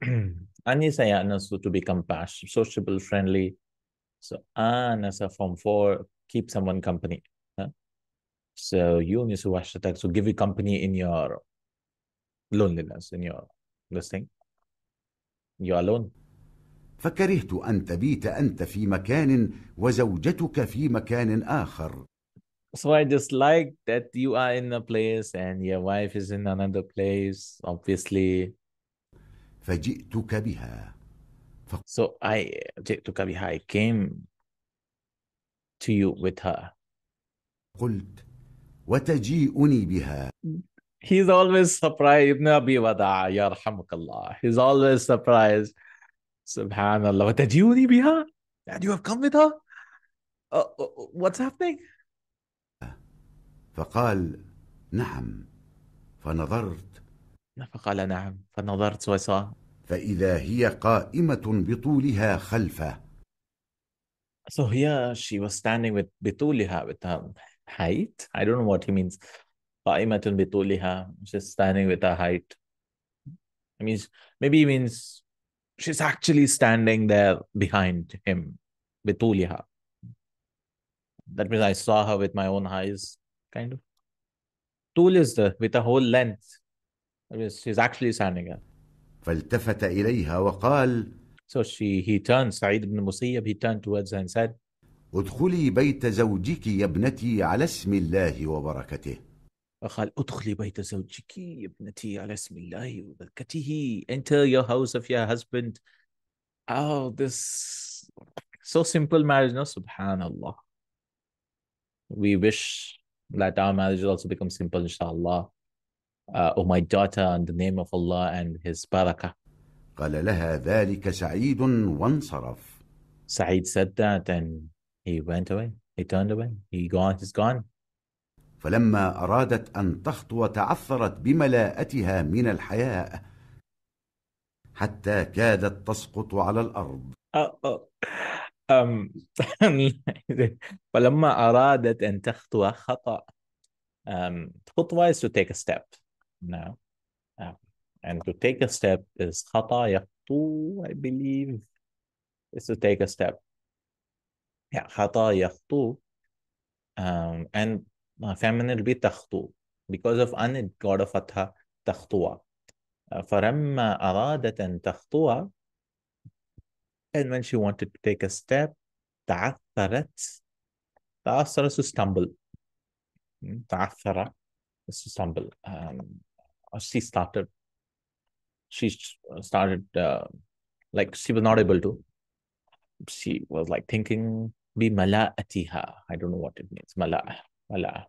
Annisaya anasu to be compassionate, sociable, friendly. So anasa form four, keep someone company. Huh? So you nisu vashtatak, so give you company in your loneliness, in your this thing. You're alone. فكرهت أن تبيت أنت في مكان وزوجتك في مكان آخر. So I just like that you are in a place and your wife is in another place, obviously. فجئتك بها ف... So I جئتك بها I came to you with her قلت وتجيئني بها He's always surprised ابن أبي وداع يرحمك الله He's always surprised سبحان الله وتجيئني بها And you have come with her uh, What's happening فقال نعم فنظرت فقال نعم فنظرت وساه فإذا هي قائمة بطولها خلفه. So here she was standing with بطولها with her height. I don't know what he means. قائمة بطولها. She's standing with her height. I mean, maybe he means she's actually standing there behind him. بطولها. That means I saw her with my own eyes, kind of. Tool is the, with a whole length. she's actually signing it. فالتفت إليها وقال So she, he turned, Sa'id ibn Musayyib, he turned towards her and said, ادخلي بيت زوجك يا ابنتي على اسم الله وبركته. وقال ادخلي بيت زوجك يا ابنتي على اسم الله وبركته. Enter your house of your husband. Oh, this so simple marriage, no? سبحان الله We wish that our marriage also become simple, inshallah. uh, my daughter in the name of Allah and His barakah. قال لها ذلك سعيد وانصرف. سعيد said that and he went away. He turned away. He gone. He's gone. فلما أرادت أن تخطو تعثرت بملاءتها من الحياء حتى كادت تسقط على الأرض. فلما أرادت أن تخطو خطأ. Um, خطوة is to take a step. No. Ah, and to take a step is خطا يخطو, I believe, is to take a step. Yeah, خطا يخطو. Um, and uh, feminine will be Because of anid, God of a fatha, تخطوة. Uh, فلما أرادت and when she wanted to take a step, تعثرت. تعثر is to stumble. تعثر hmm, is to stumble. Um, uh, she started she uh, started uh, like she was not able to she was like thinking be atiha. i don't know what it means mala mala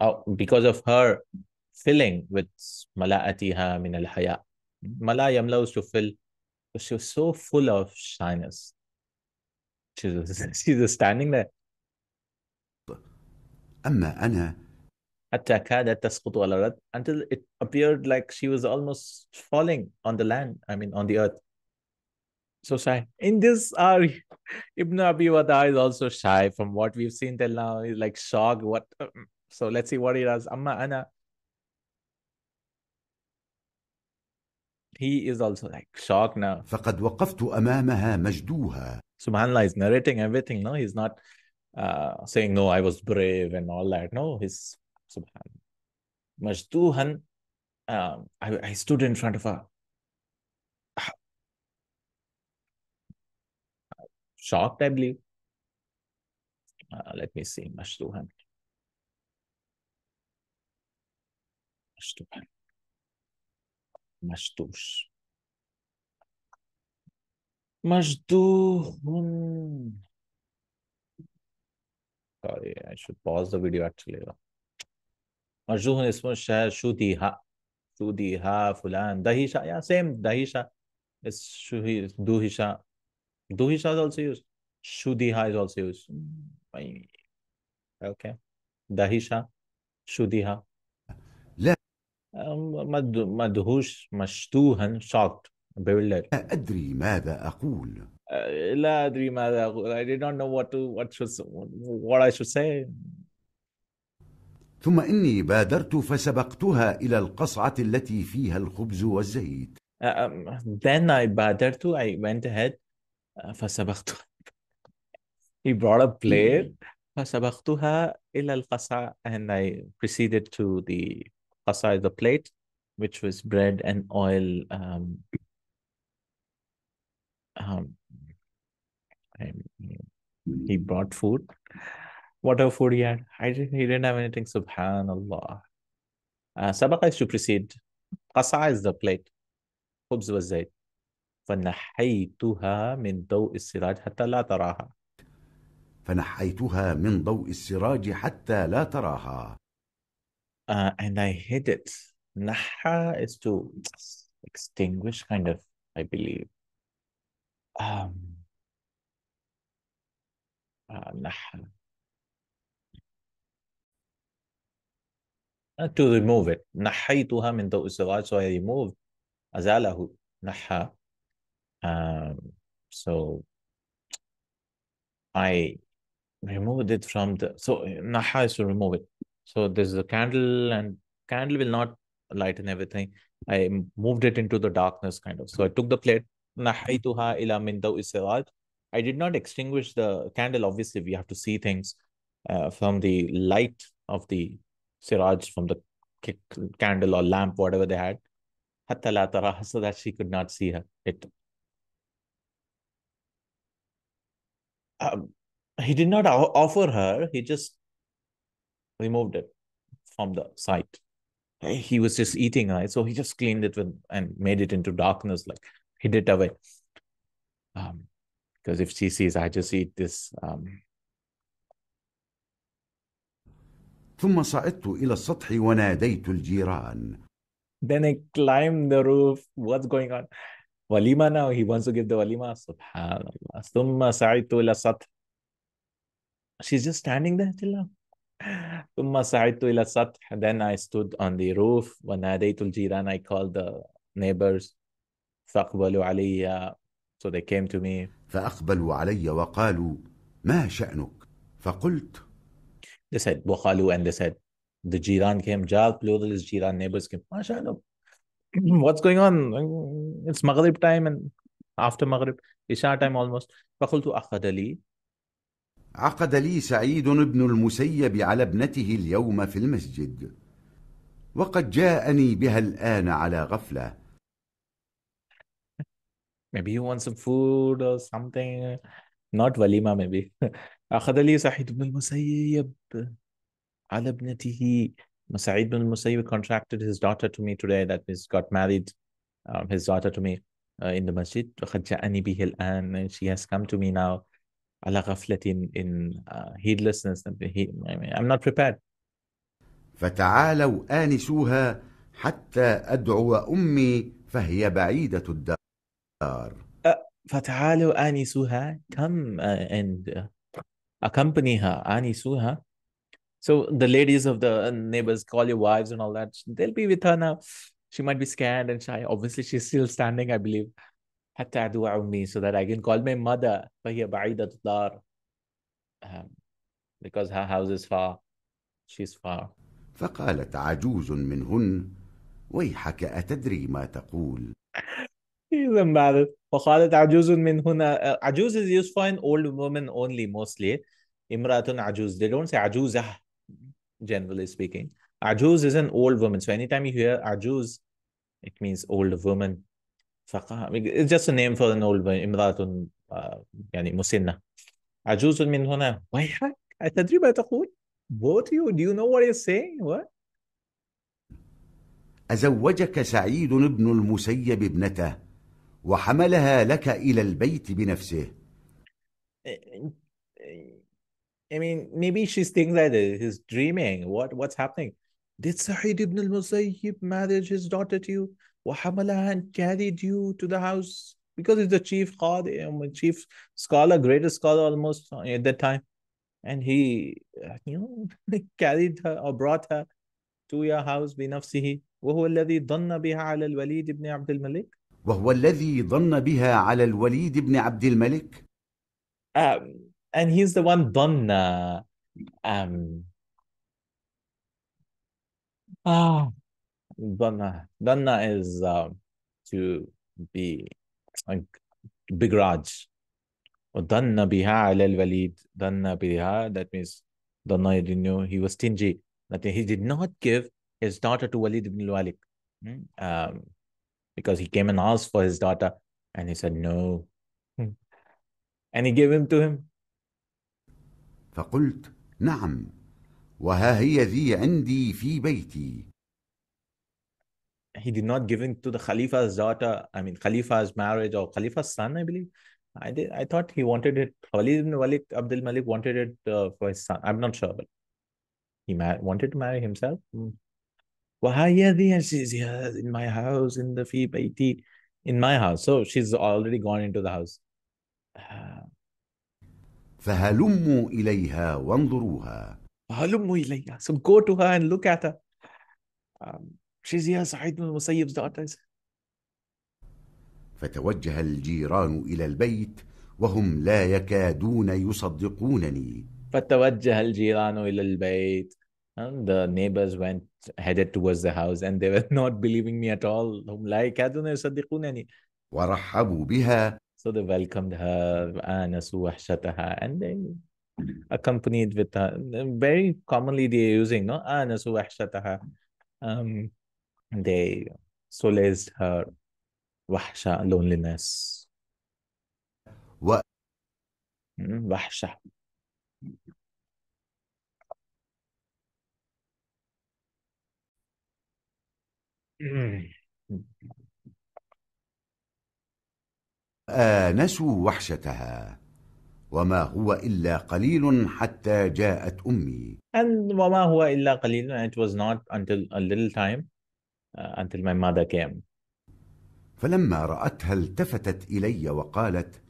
oh, because of her filling with atiha, min al haya mala yamla was to fill she was so full of shyness she was, standing there until it appeared like she was almost falling on the land I mean on the earth so shy in this our Ibn Abi Wada is also shy from what we've seen till now he's like shocked what um, so let's see what he does Amma Ana he is also like shocked now فقد وقفت أمامها مجدوها Subhanallah is narrating everything no he's not uh, saying no i was brave and all that no he's Subhan. Majduhan, um, I, I stood in front of a shocked, I believe. Uh, let me see, Mashtuhan. Mashtuhan. Mashtush. Mashtuhun. Sorry, I should pause the video actually. مرجوه اسمه الشهر شو شوتيها شوتيها فلان دهيشا يا yeah same dahisha is shuhi duhisha duhisha is also used shudiha is also used okay dahisha shudiha لا مدهوش مشتوها shocked bewildered لا أدري ماذا أقول لا أدري ماذا أقول I did not know what to what should what I should say ثم إني بادرت فسبقتها إلى القصعة التي فيها الخبز والزيت. um, then I بادرت, I went ahead, فسبقتها. He brought a plate, فسبقتها إلى القصعة and I proceeded to the قصعة, the plate, which was bread and oil. Um, um, he brought food. whatever food he had. I didn't, he didn't have anything. Subhanallah. Uh, sabaqa is to precede. Qasa is the plate. Khubz was zayt. فنحيتها من ضوء السراج حتى لا تراها. فنحيتها من ضوء السراج حتى لا تراها. Uh, and I hid it. Naha is to extinguish, kind of, I believe. Um, uh, to remove it. نحيتها من ضوء الزواج so I removed أزاله نحى um, so I removed it from the so نحى is to remove it. So there's a candle and candle will not lighten everything. I moved it into the darkness kind of. So I took the plate. Nahaituha ila min isiraj. I did not extinguish the candle. Obviously, we have to see things uh, from the light of the Siraj from the candle or lamp, whatever they had, so that she could not see her it. Um, he did not offer her, he just removed it from the sight. He was just eating right? so he just cleaned it with and made it into darkness, like hid it away. Um, because if she sees, I just eat this. Um, ثم صعدت إلى السطح وناديت الجيران Then I climbed the roof. What's going on? Walima now. He wants to give the walima. Subhanallah. ثم صعدت إلى السطح. She's just standing there till now. ثم صعدت إلى السطح. Then I stood on the roof. وناديت الجيران. I called the neighbors. فأقبلوا علي. So they came to me. فأقبلوا علي وقالوا ما شأنك؟ فقلت they said Wakalu and they said the Jiran came, Jal plural is Jiran, neighbors came, mashallah, what's going on? It's Maghrib time and after Maghrib, Isha time almost. فقلت أخذ لي عقد لي سعيد بن المسيب على ابنته اليوم في المسجد وقد جاءني بها الآن على غفلة maybe you want some food or something not walima maybe أخذ لي سعيد بن المسيب على ابنته سعيد بن المسيب contracted his daughter to me today, that means got married um, his daughter to me uh, in the masjid. وقد جاءني به الآن And she has come to me now, على غفلة in in uh, heedlessness. He, I mean, I'm not prepared. فتعالوا آنسوها حتى أدعو أمي فهي بعيدة الدار. فتعالوا آنسوها come uh, and uh, accompany her, Anisuha. So the ladies of the uh, neighbors call your wives and all that. They'll be with her now. She might be scared and shy. Obviously, she's still standing, I believe. حتى أدعو أمي so that I can call my mother فهي بعيدة الدار um, because her house is far she's far فقالت عجوز منهن ويحك أتدري ما تقول He's embarrassed. فقالت عجوز من هنا عجوز is used for an old woman only mostly. امرأة عجوز. They don't say عجوزة generally speaking. عجوز is an old woman. So anytime you hear عجوز it means old woman. It's just a name for an old woman. امرأة يعني مسنة. عجوز من هنا. ويحك أتدري ما تقول؟ Both you do you know what you're saying? What? أزوجك سعيد ابن المسيب ابنته وحملها لك إلى البيت بنفسه. I mean, maybe she's thinking that he's dreaming. What what's happening? Did Sa'id ibn al-Musayyib marriage his daughter to you? وحملها and carried you to the house because he's the chief um, chief scholar, greatest scholar almost uh, at that time, and he uh, you know carried her or brought her to your house بنفسه وهو الذي ظن بها على الوليد بن عبد الملك وهو الذي ظن بها على الوليد بن عبد الملك um, and he's the one ظن um, ah, ظن ضن is uh, to be like, begrudge ظن بها على الوليد ظن بها that means ضن you know he was stingy that he did not give his daughter to Walid ibn al-Walik um, because he came and asked for his daughter, and he said no. Hmm. And he gave him to him. فقلت نعم وها هي ذي عندي في بيتي. He did not give in to the Khalifa's daughter, I mean Khalifa's marriage or Khalifa's son, I believe. I did. I thought he wanted it. Khalid ibn Walid Abdul Malik wanted it uh, for his son. I'm not sure, but he mar- wanted to marry himself. Mm. وهي هذه يعني she's here in my house in the في بيتي in my house so she's already gone into the house آه. فهلموا إليها وانظروها فهلموا إليها so go to her and look at her um, she's here سعيد بن المسيب's daughter فتوجه الجيران إلى البيت وهم لا يكادون يصدقونني فتوجه الجيران إلى البيت And the neighbors went headed towards the house and they were not believing me at all. So they welcomed her, آنسوا وحشتها, and they mm-hmm. accompanied with her. Very commonly they are using, no? آنسوا وحشتها. Um, they solaced her "Wahsha loneliness. What? Hmm, وحشة. آنسوا وحشتها وما هو إلا قليل حتى جاءت أمي and وما هو إلا قليل and it was not until a little time uh, until my mother came فلما رأتها التفتت إلي وقالت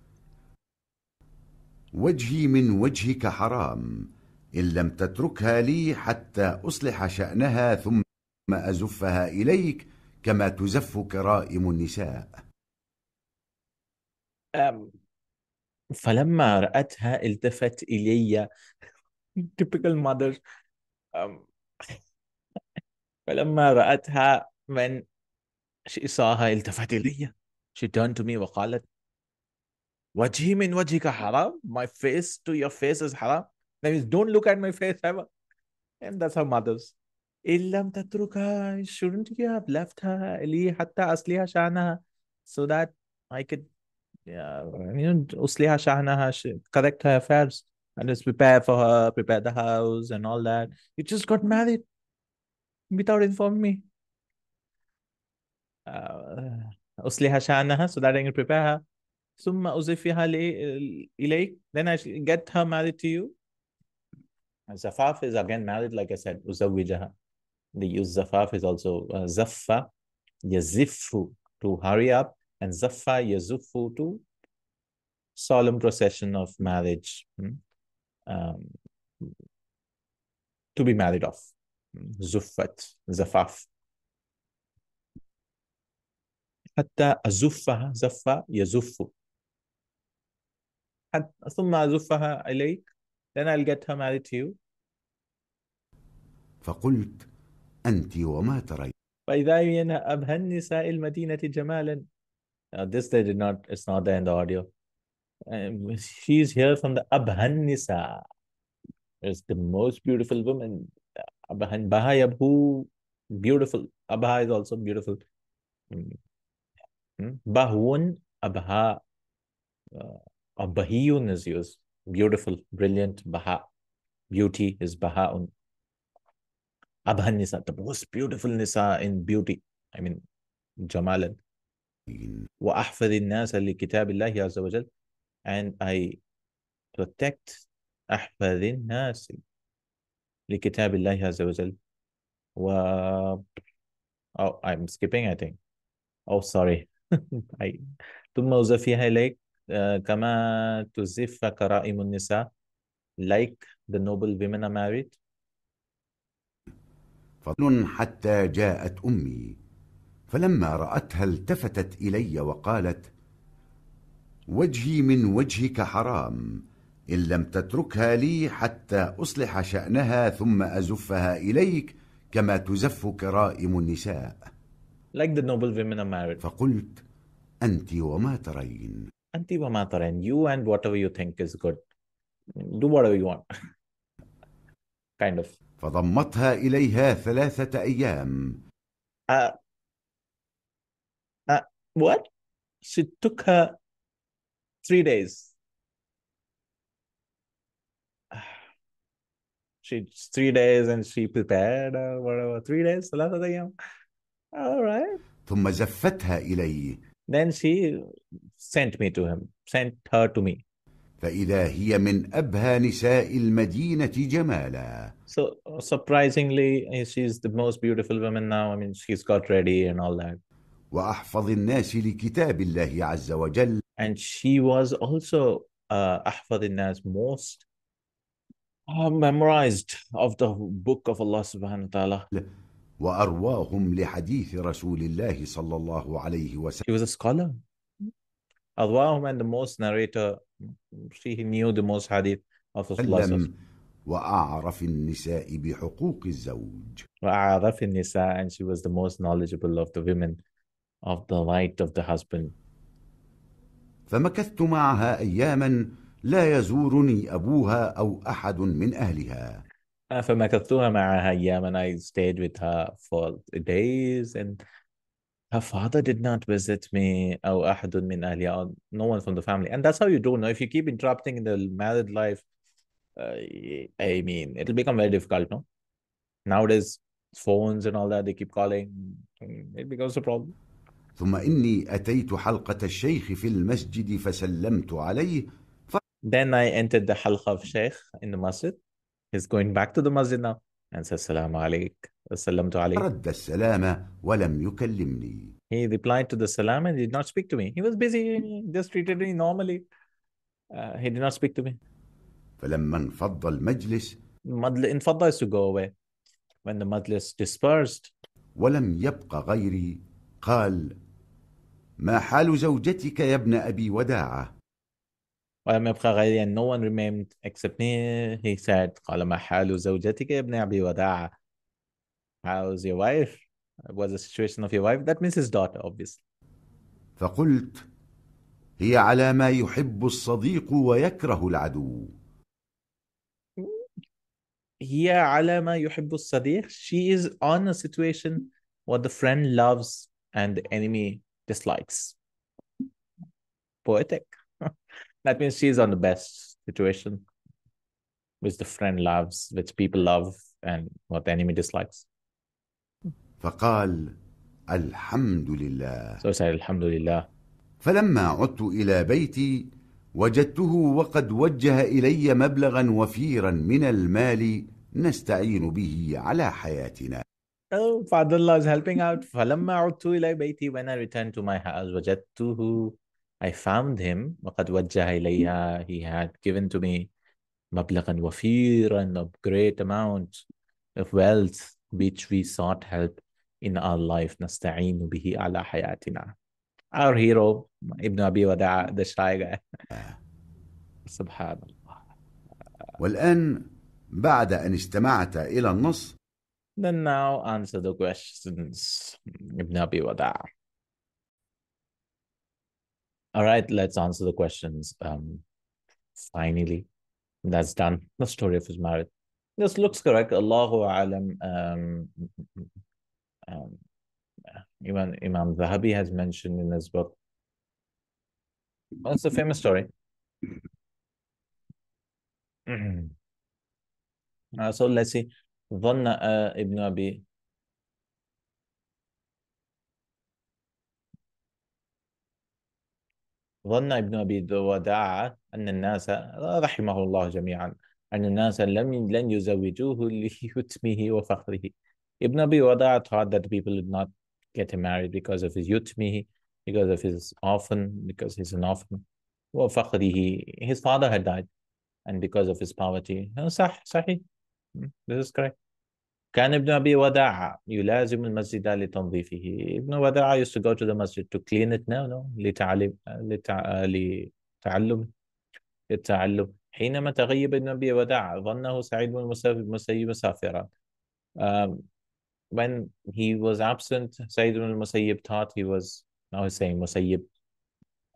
وجهي من وجهك حرام إن لم تتركها لي حتى أصلح شأنها ثم ما أزفها إليك كما تزف كرائم النساء أم فلما رأتها التفت إلي typical mother فلما رأتها من she saw her التفت إلي she turned to me وقالت وجهي من وجهك حرام my face to your face is حرام that means don't look at my face ever and that's her mother's إن لم تتركها shouldn't you have left her لي حتى أصلها شأنها so that I could yeah, you know أصلها شأنها correct her affairs and just prepare for her prepare the house and all that you just got married without informing me uh, أصلها شأنها so that I can prepare her ثم أزفها إليك then I get her married to you Zafaf is again married like I said أزوجها they use zafaf is also uh, zaffa, yazifu to hurry up, and zaffa yazufu to solemn procession of marriage, hmm, um, to be married off. Hmm, Zuffat, zafaf. حتى أزفها زف يزف ثم أزفها إليك then I'll get her married to you فقلت أنت وما ترين فإذا أبهن نساء المدينة جمالا uh, this they did not it's not there in the audio um, she's here from the Abhan Nisa it's the most beautiful woman Abhan Baha Yabhu beautiful Abha is also beautiful Bahun hmm. Abha hmm. uh, Bahiyun is used beautiful brilliant Baha beauty is Bahaun Abha Nisa, the most beautiful Nisa in beauty. I mean, Jamalan. وأحفظ الناس لكتاب الله عز and I protect أحفظ الناس لكتاب الله عز وجل و oh I'm skipping I think oh sorry I ثم أزفيها إليك كما تزف كرائم النساء like the noble women are married فضل حتى جاءت أمي فلما رأتها التفتت إلي وقالت وجهي من وجهك حرام إن لم تتركها لي حتى أصلح شأنها ثم أزفها إليك كما تزف كرائم النساء like the noble women are married. فقلت أنت وما ترين أنت وما ترين you and whatever you think is good do whatever you want kind of فضمتها إليها ثلاثة أيام uh, uh, What? She took her three days she three days and she prepared or whatever three days ثلاثة أيام all right ثم زفتها إلي then she sent me to him sent her to me فإذا هي من أبهى نساء المدينة جمالا So surprisingly, she's the most beautiful woman now. I mean, she's got ready and all that. وأحفظ الناس لكتاب الله عز وجل. And she was also uh, أحفظ الناس most uh, memorized of the book of Allah subhanahu wa ta'ala. وأرواهم لحديث رسول الله صلى الله عليه وسلم. He was a scholar. as well and the most narrator she knew the most hadith of the philosophy وأعرف النساء بحقوق الزوج وأعرف النساء and she was the most knowledgeable of the women of the right of the husband فمكثت معها أياما لا يزورني أبوها أو أحد من أهلها فمكثتها معها أياما I stayed with her for days and her father did not visit me uh, أو or uh, no one from the family and that's how you do now if you keep interrupting in the married life uh, I mean it'll become very difficult no nowadays phones and all that they keep calling mm, it becomes a problem ثم إني أتيت حلقة الشيخ في المسجد فسلمت عليه ف... Then I entered the halqa of Sheikh in the masjid. He's going back to the masjid now. أنسى السلام عليك سلمت عليه رد السلام ولم يكلمني He replied to the salam and did not speak to me. He was busy, he just treated me normally. Uh, he did not speak to me. فلما انفض المجلس مدل... انفض is to go away. When the majlis dispersed ولم يبقى غيري قال ما حال زوجتك يا ابن أبي وداعة ولم يبقى غيري and no one remained except me he said قال ما حال زوجتك ابن أبي وداع how's your wife what's the situation of your wife that means his daughter obviously فقلت هي على ما يحب الصديق ويكره العدو هي على ما يحب الصديق she is on a situation what the friend loves and the enemy dislikes poetic that means she's on the best situation, which the friend loves, which people love, and what the enemy dislikes. فقال الحمد لله. So said الحمد لله. فلما عدت إلى بيتي وجدته وقد وجه إلي مبلغا وفيرا من المال نستعين به على حياتنا. Oh, Father Allah is helping out. فلما عدت إلى بيتي when I returned to my house وجدته I found him وقد وجه إليها he had given to me مبلغا وفيرا a great amount of wealth which we sought help in our life نستعين به على حياتنا our hero ابن أبي وداع the shy guy سبحان الله والآن بعد أن استمعت إلى النص Then now answer the questions ابن أبي وداع all right, let's answer the questions. Um, finally, that's done. The story of his marriage. This looks correct. Allahu alam. Um, um, even Imam Zahabi has mentioned in his book. That's a famous story. uh, so let's see. ظن ابن uh, ظن ابن أبي وداعة أن الناس رحمه الله جميعا أن الناس لم لن يزوجوه ليتمه وفخره ابن أبي وداعة thought that people did not get him married because of his yutmihi, because of his orphan, because he's an orphan. وفخره, his father had died, and because of his poverty. صح, صحيح. This is correct. كان ابن أبي وداعة يلازم المسجد لتنظيفه ابن وداعة used to go to the masjid to clean it now no? لتعلم لتع... لتعلم التعلم حينما تغيب ابن أبي وداعة ظنه سعيد بن المسيب مسافرا um, when he was absent سعيد بن المسيب thought he was now he's saying مسيب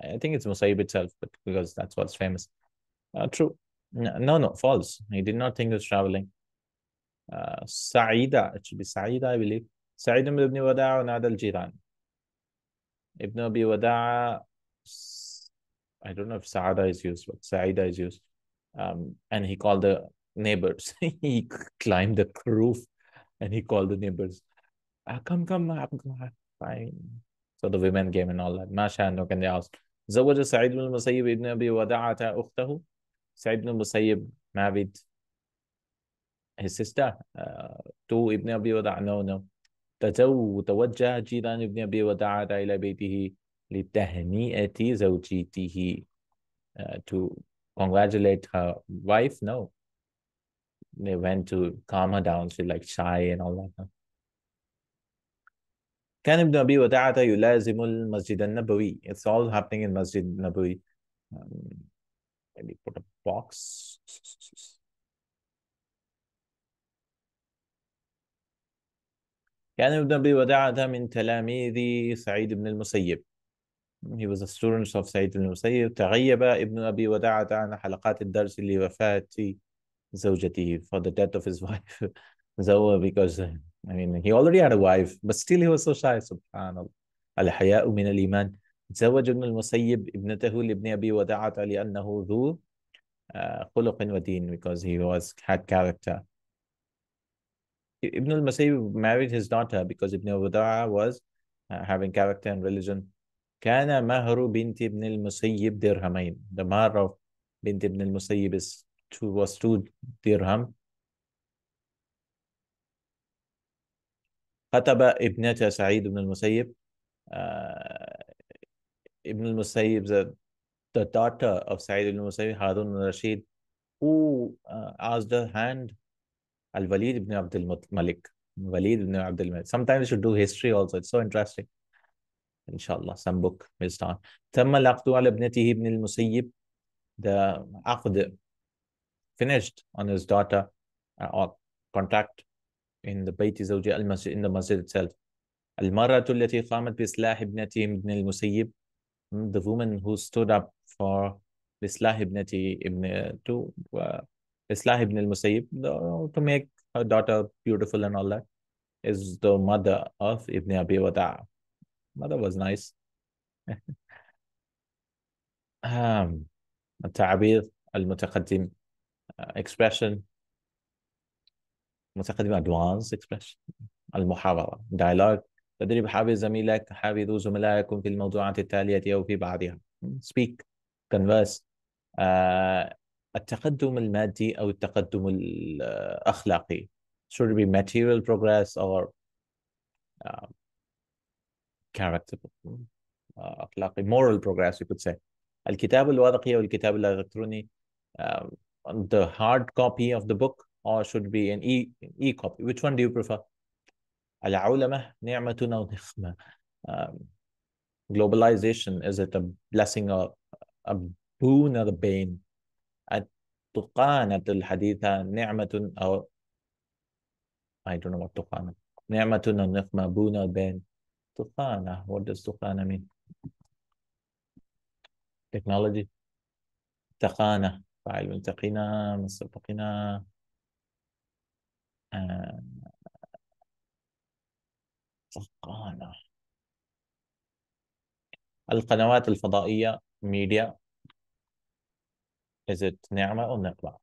I think it's Musayyib itself, but because that's what's famous. Uh, true. No, no, false. He did not think he was traveling. Sa'ida, it should be Sa'ida, I believe. Sa'id ibn Wada'a Nada al-Jiran. Ibn Abi Wada'a, I don't know if Sa'ada is used, but Sa'ida is used. Um, and he called the neighbors. he climbed the roof and he called the neighbors. Ah, come, come, I'm fine. So the women came and all that. Masha'Allah, and they asked, زوج Said ibn Musayyib ibn أبي وداعة أخته Said ibn Musayyib, married his sister to Ibn Abi Wada' no no توجه جيران ابن أبي وداعة إلى بيته لتهنئة زوجته uh, to congratulate her wife no they went to calm her down she like shy and all that كان ابن أبي وداعة يلازم المسجد النبوي it's all happening in Masjid Nabawi um, maybe put a box كان ابن أبي يعني وداعة من تلاميذ سعيد بن المسيب He was a student of سعيد بن المسيب تغيب ابن أبي وداعة عن حلقات الدرس لوفاة زوجته for the death of his wife Zawa because I mean he already had a wife but still he was so shy سبحان الله الحياء من الإيمان تزوج ابن المسيب ابنته لابن أبي وداعة لأنه ذو آه، خلق ودين because he was had character Ibn al-Masih married his daughter because Ibn al Wada'a was uh, having character and religion. Kana mahru bint ibn al-Musayyib dirhamain. The mahr of bint ibn al-Musayyib is two, was two dirham. Khataba ibnata Sa'id ibn al-Musayyib. Uh, ibn al-Musayyib, the, the daughter of Sa'id ibn al-Musayyib, Harun al-Rashid, who uh, asked her hand Al Walid ibn Abdul Malik. Walid ibn Abdul Malik. Sometimes you should do history also. It's so interesting. Inshallah, some book will start. ثم العقد على ابنته ابن المسيب. The عقد finished on his daughter or uh, uh, contract in the Bayt Zawji al Masjid in the Masjid itself. المرأة التي قامت بإصلاح ابنته ابن المسيب. The woman who stood up for بإصلاح ابنته ابن to uh, اصلاح ابن المسيب to make her daughter beautiful and all that, is the mother of ابن ابي وداع Mother was nice. um, التعبير المتقدم uh, expression متقدم advanced expression المحاضرة dialogue تدريب حافظ زميلك حافظوا زملائكم في الموضوعات التالية أو في بعضها speak converse uh, التقدم المادي او التقدم الاخلاقي should it be material progress or uh, character uh, اخلاقي moral progress you could say الكتاب الورقي او الكتاب الالكتروني uh, the hard copy of the book or should be an e, e copy which one do you prefer العولمة نعمة أو نخمة globalization is it a blessing or a boon or a bane تقانة الحديثة نعمة أو I don't know what تقانة نعمة النقمة بونا بين تقانة what does تقانة mean technology تقانة فاعل من تقينا من سبقنا آه، تقانة القنوات الفضائية ميديا Is it ni'ma or niqma?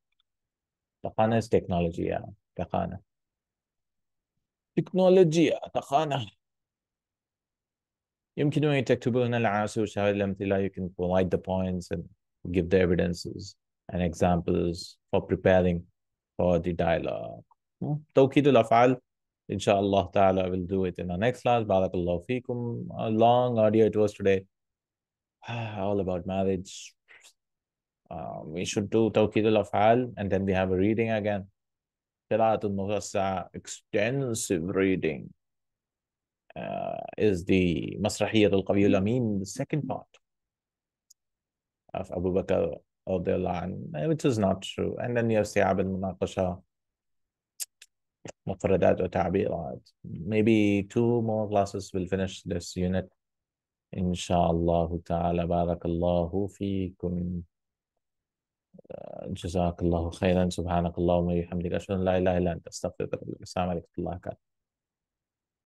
Taqana is technology, yeah. Taqana. technology, تقانة يمكن أن تكتبون العاصي الأمثلة you can provide the points and give the evidences and examples for preparing for the dialogue توكيد الأفعال إن شاء الله تعالى will do it in the next class بارك الله فيكم a long audio it was today all about marriage uh, we should do al Afal and then we have a reading again. Qiraatul Mughassa, extensive reading, uh, is the Masrahiyat al Qawiyul Amin, the second part of Abu Bakr al which is not true. And then you have Siab al Munaqasha, Mufradat al Ta'birat. Maybe two more classes will finish this unit. Insha'Allah. Ta'ala barakAllahu تعالى بارك جزاك الله خيرا سبحانك اللهم وبحمدك أشهد أن لا إله إلا أنت أستغفرك السلام عليكم ورحمة الله وبركاته